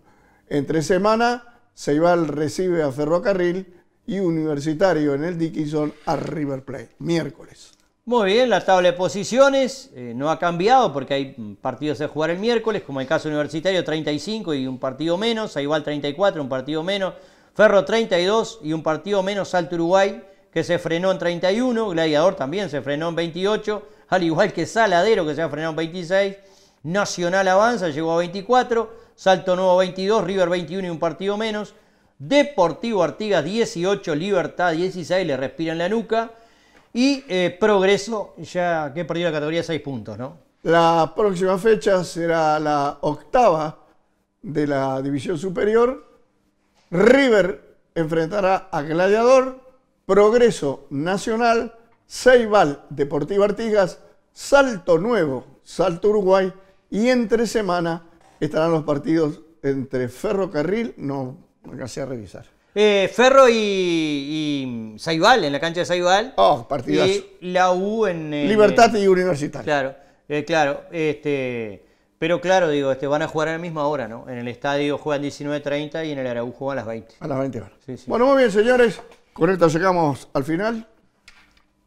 Entre semana, Ceibal recibe a Ferrocarril y Universitario en el Dickinson a River Plate, miércoles. Muy bien, la tabla de posiciones eh, no ha cambiado porque hay partidos de jugar el miércoles, como el caso universitario 35 y un partido menos, Seibal 34, un partido menos, Ferro 32 y un partido menos, Salto Uruguay que se frenó en 31, Gladiador también se frenó en 28, al igual que Saladero que se ha frenado en 26 Nacional avanza, llegó a 24, Salto Nuevo 22, River 21 y un partido menos, Deportivo Artigas 18, Libertad 16, le en la nuca y eh, Progreso, ya que perdió la categoría 6 puntos, ¿no? La próxima fecha será la octava de la División Superior. River enfrentará a Gladiador, Progreso Nacional, Seibal Deportivo Artigas, Salto Nuevo, Salto Uruguay y entre semana estarán los partidos entre Ferrocarril, no me a revisar. Eh, Ferro y, y Saibal, en la cancha de Saibal. Oh, partidos. Y la U en. Libertad y eh, Universitario. Claro, eh, claro. Este, pero claro, digo, este, van a jugar a la misma hora, ¿no? En el estadio juegan 19.30 y en el Araú juegan a las 20. A las 20 Bueno, muy bien, señores. Con esto llegamos al final.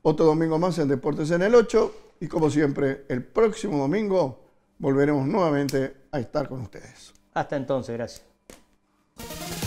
Otro domingo más en Deportes en el 8. Y como siempre, el próximo domingo volveremos nuevamente a estar con ustedes. Hasta entonces, gracias.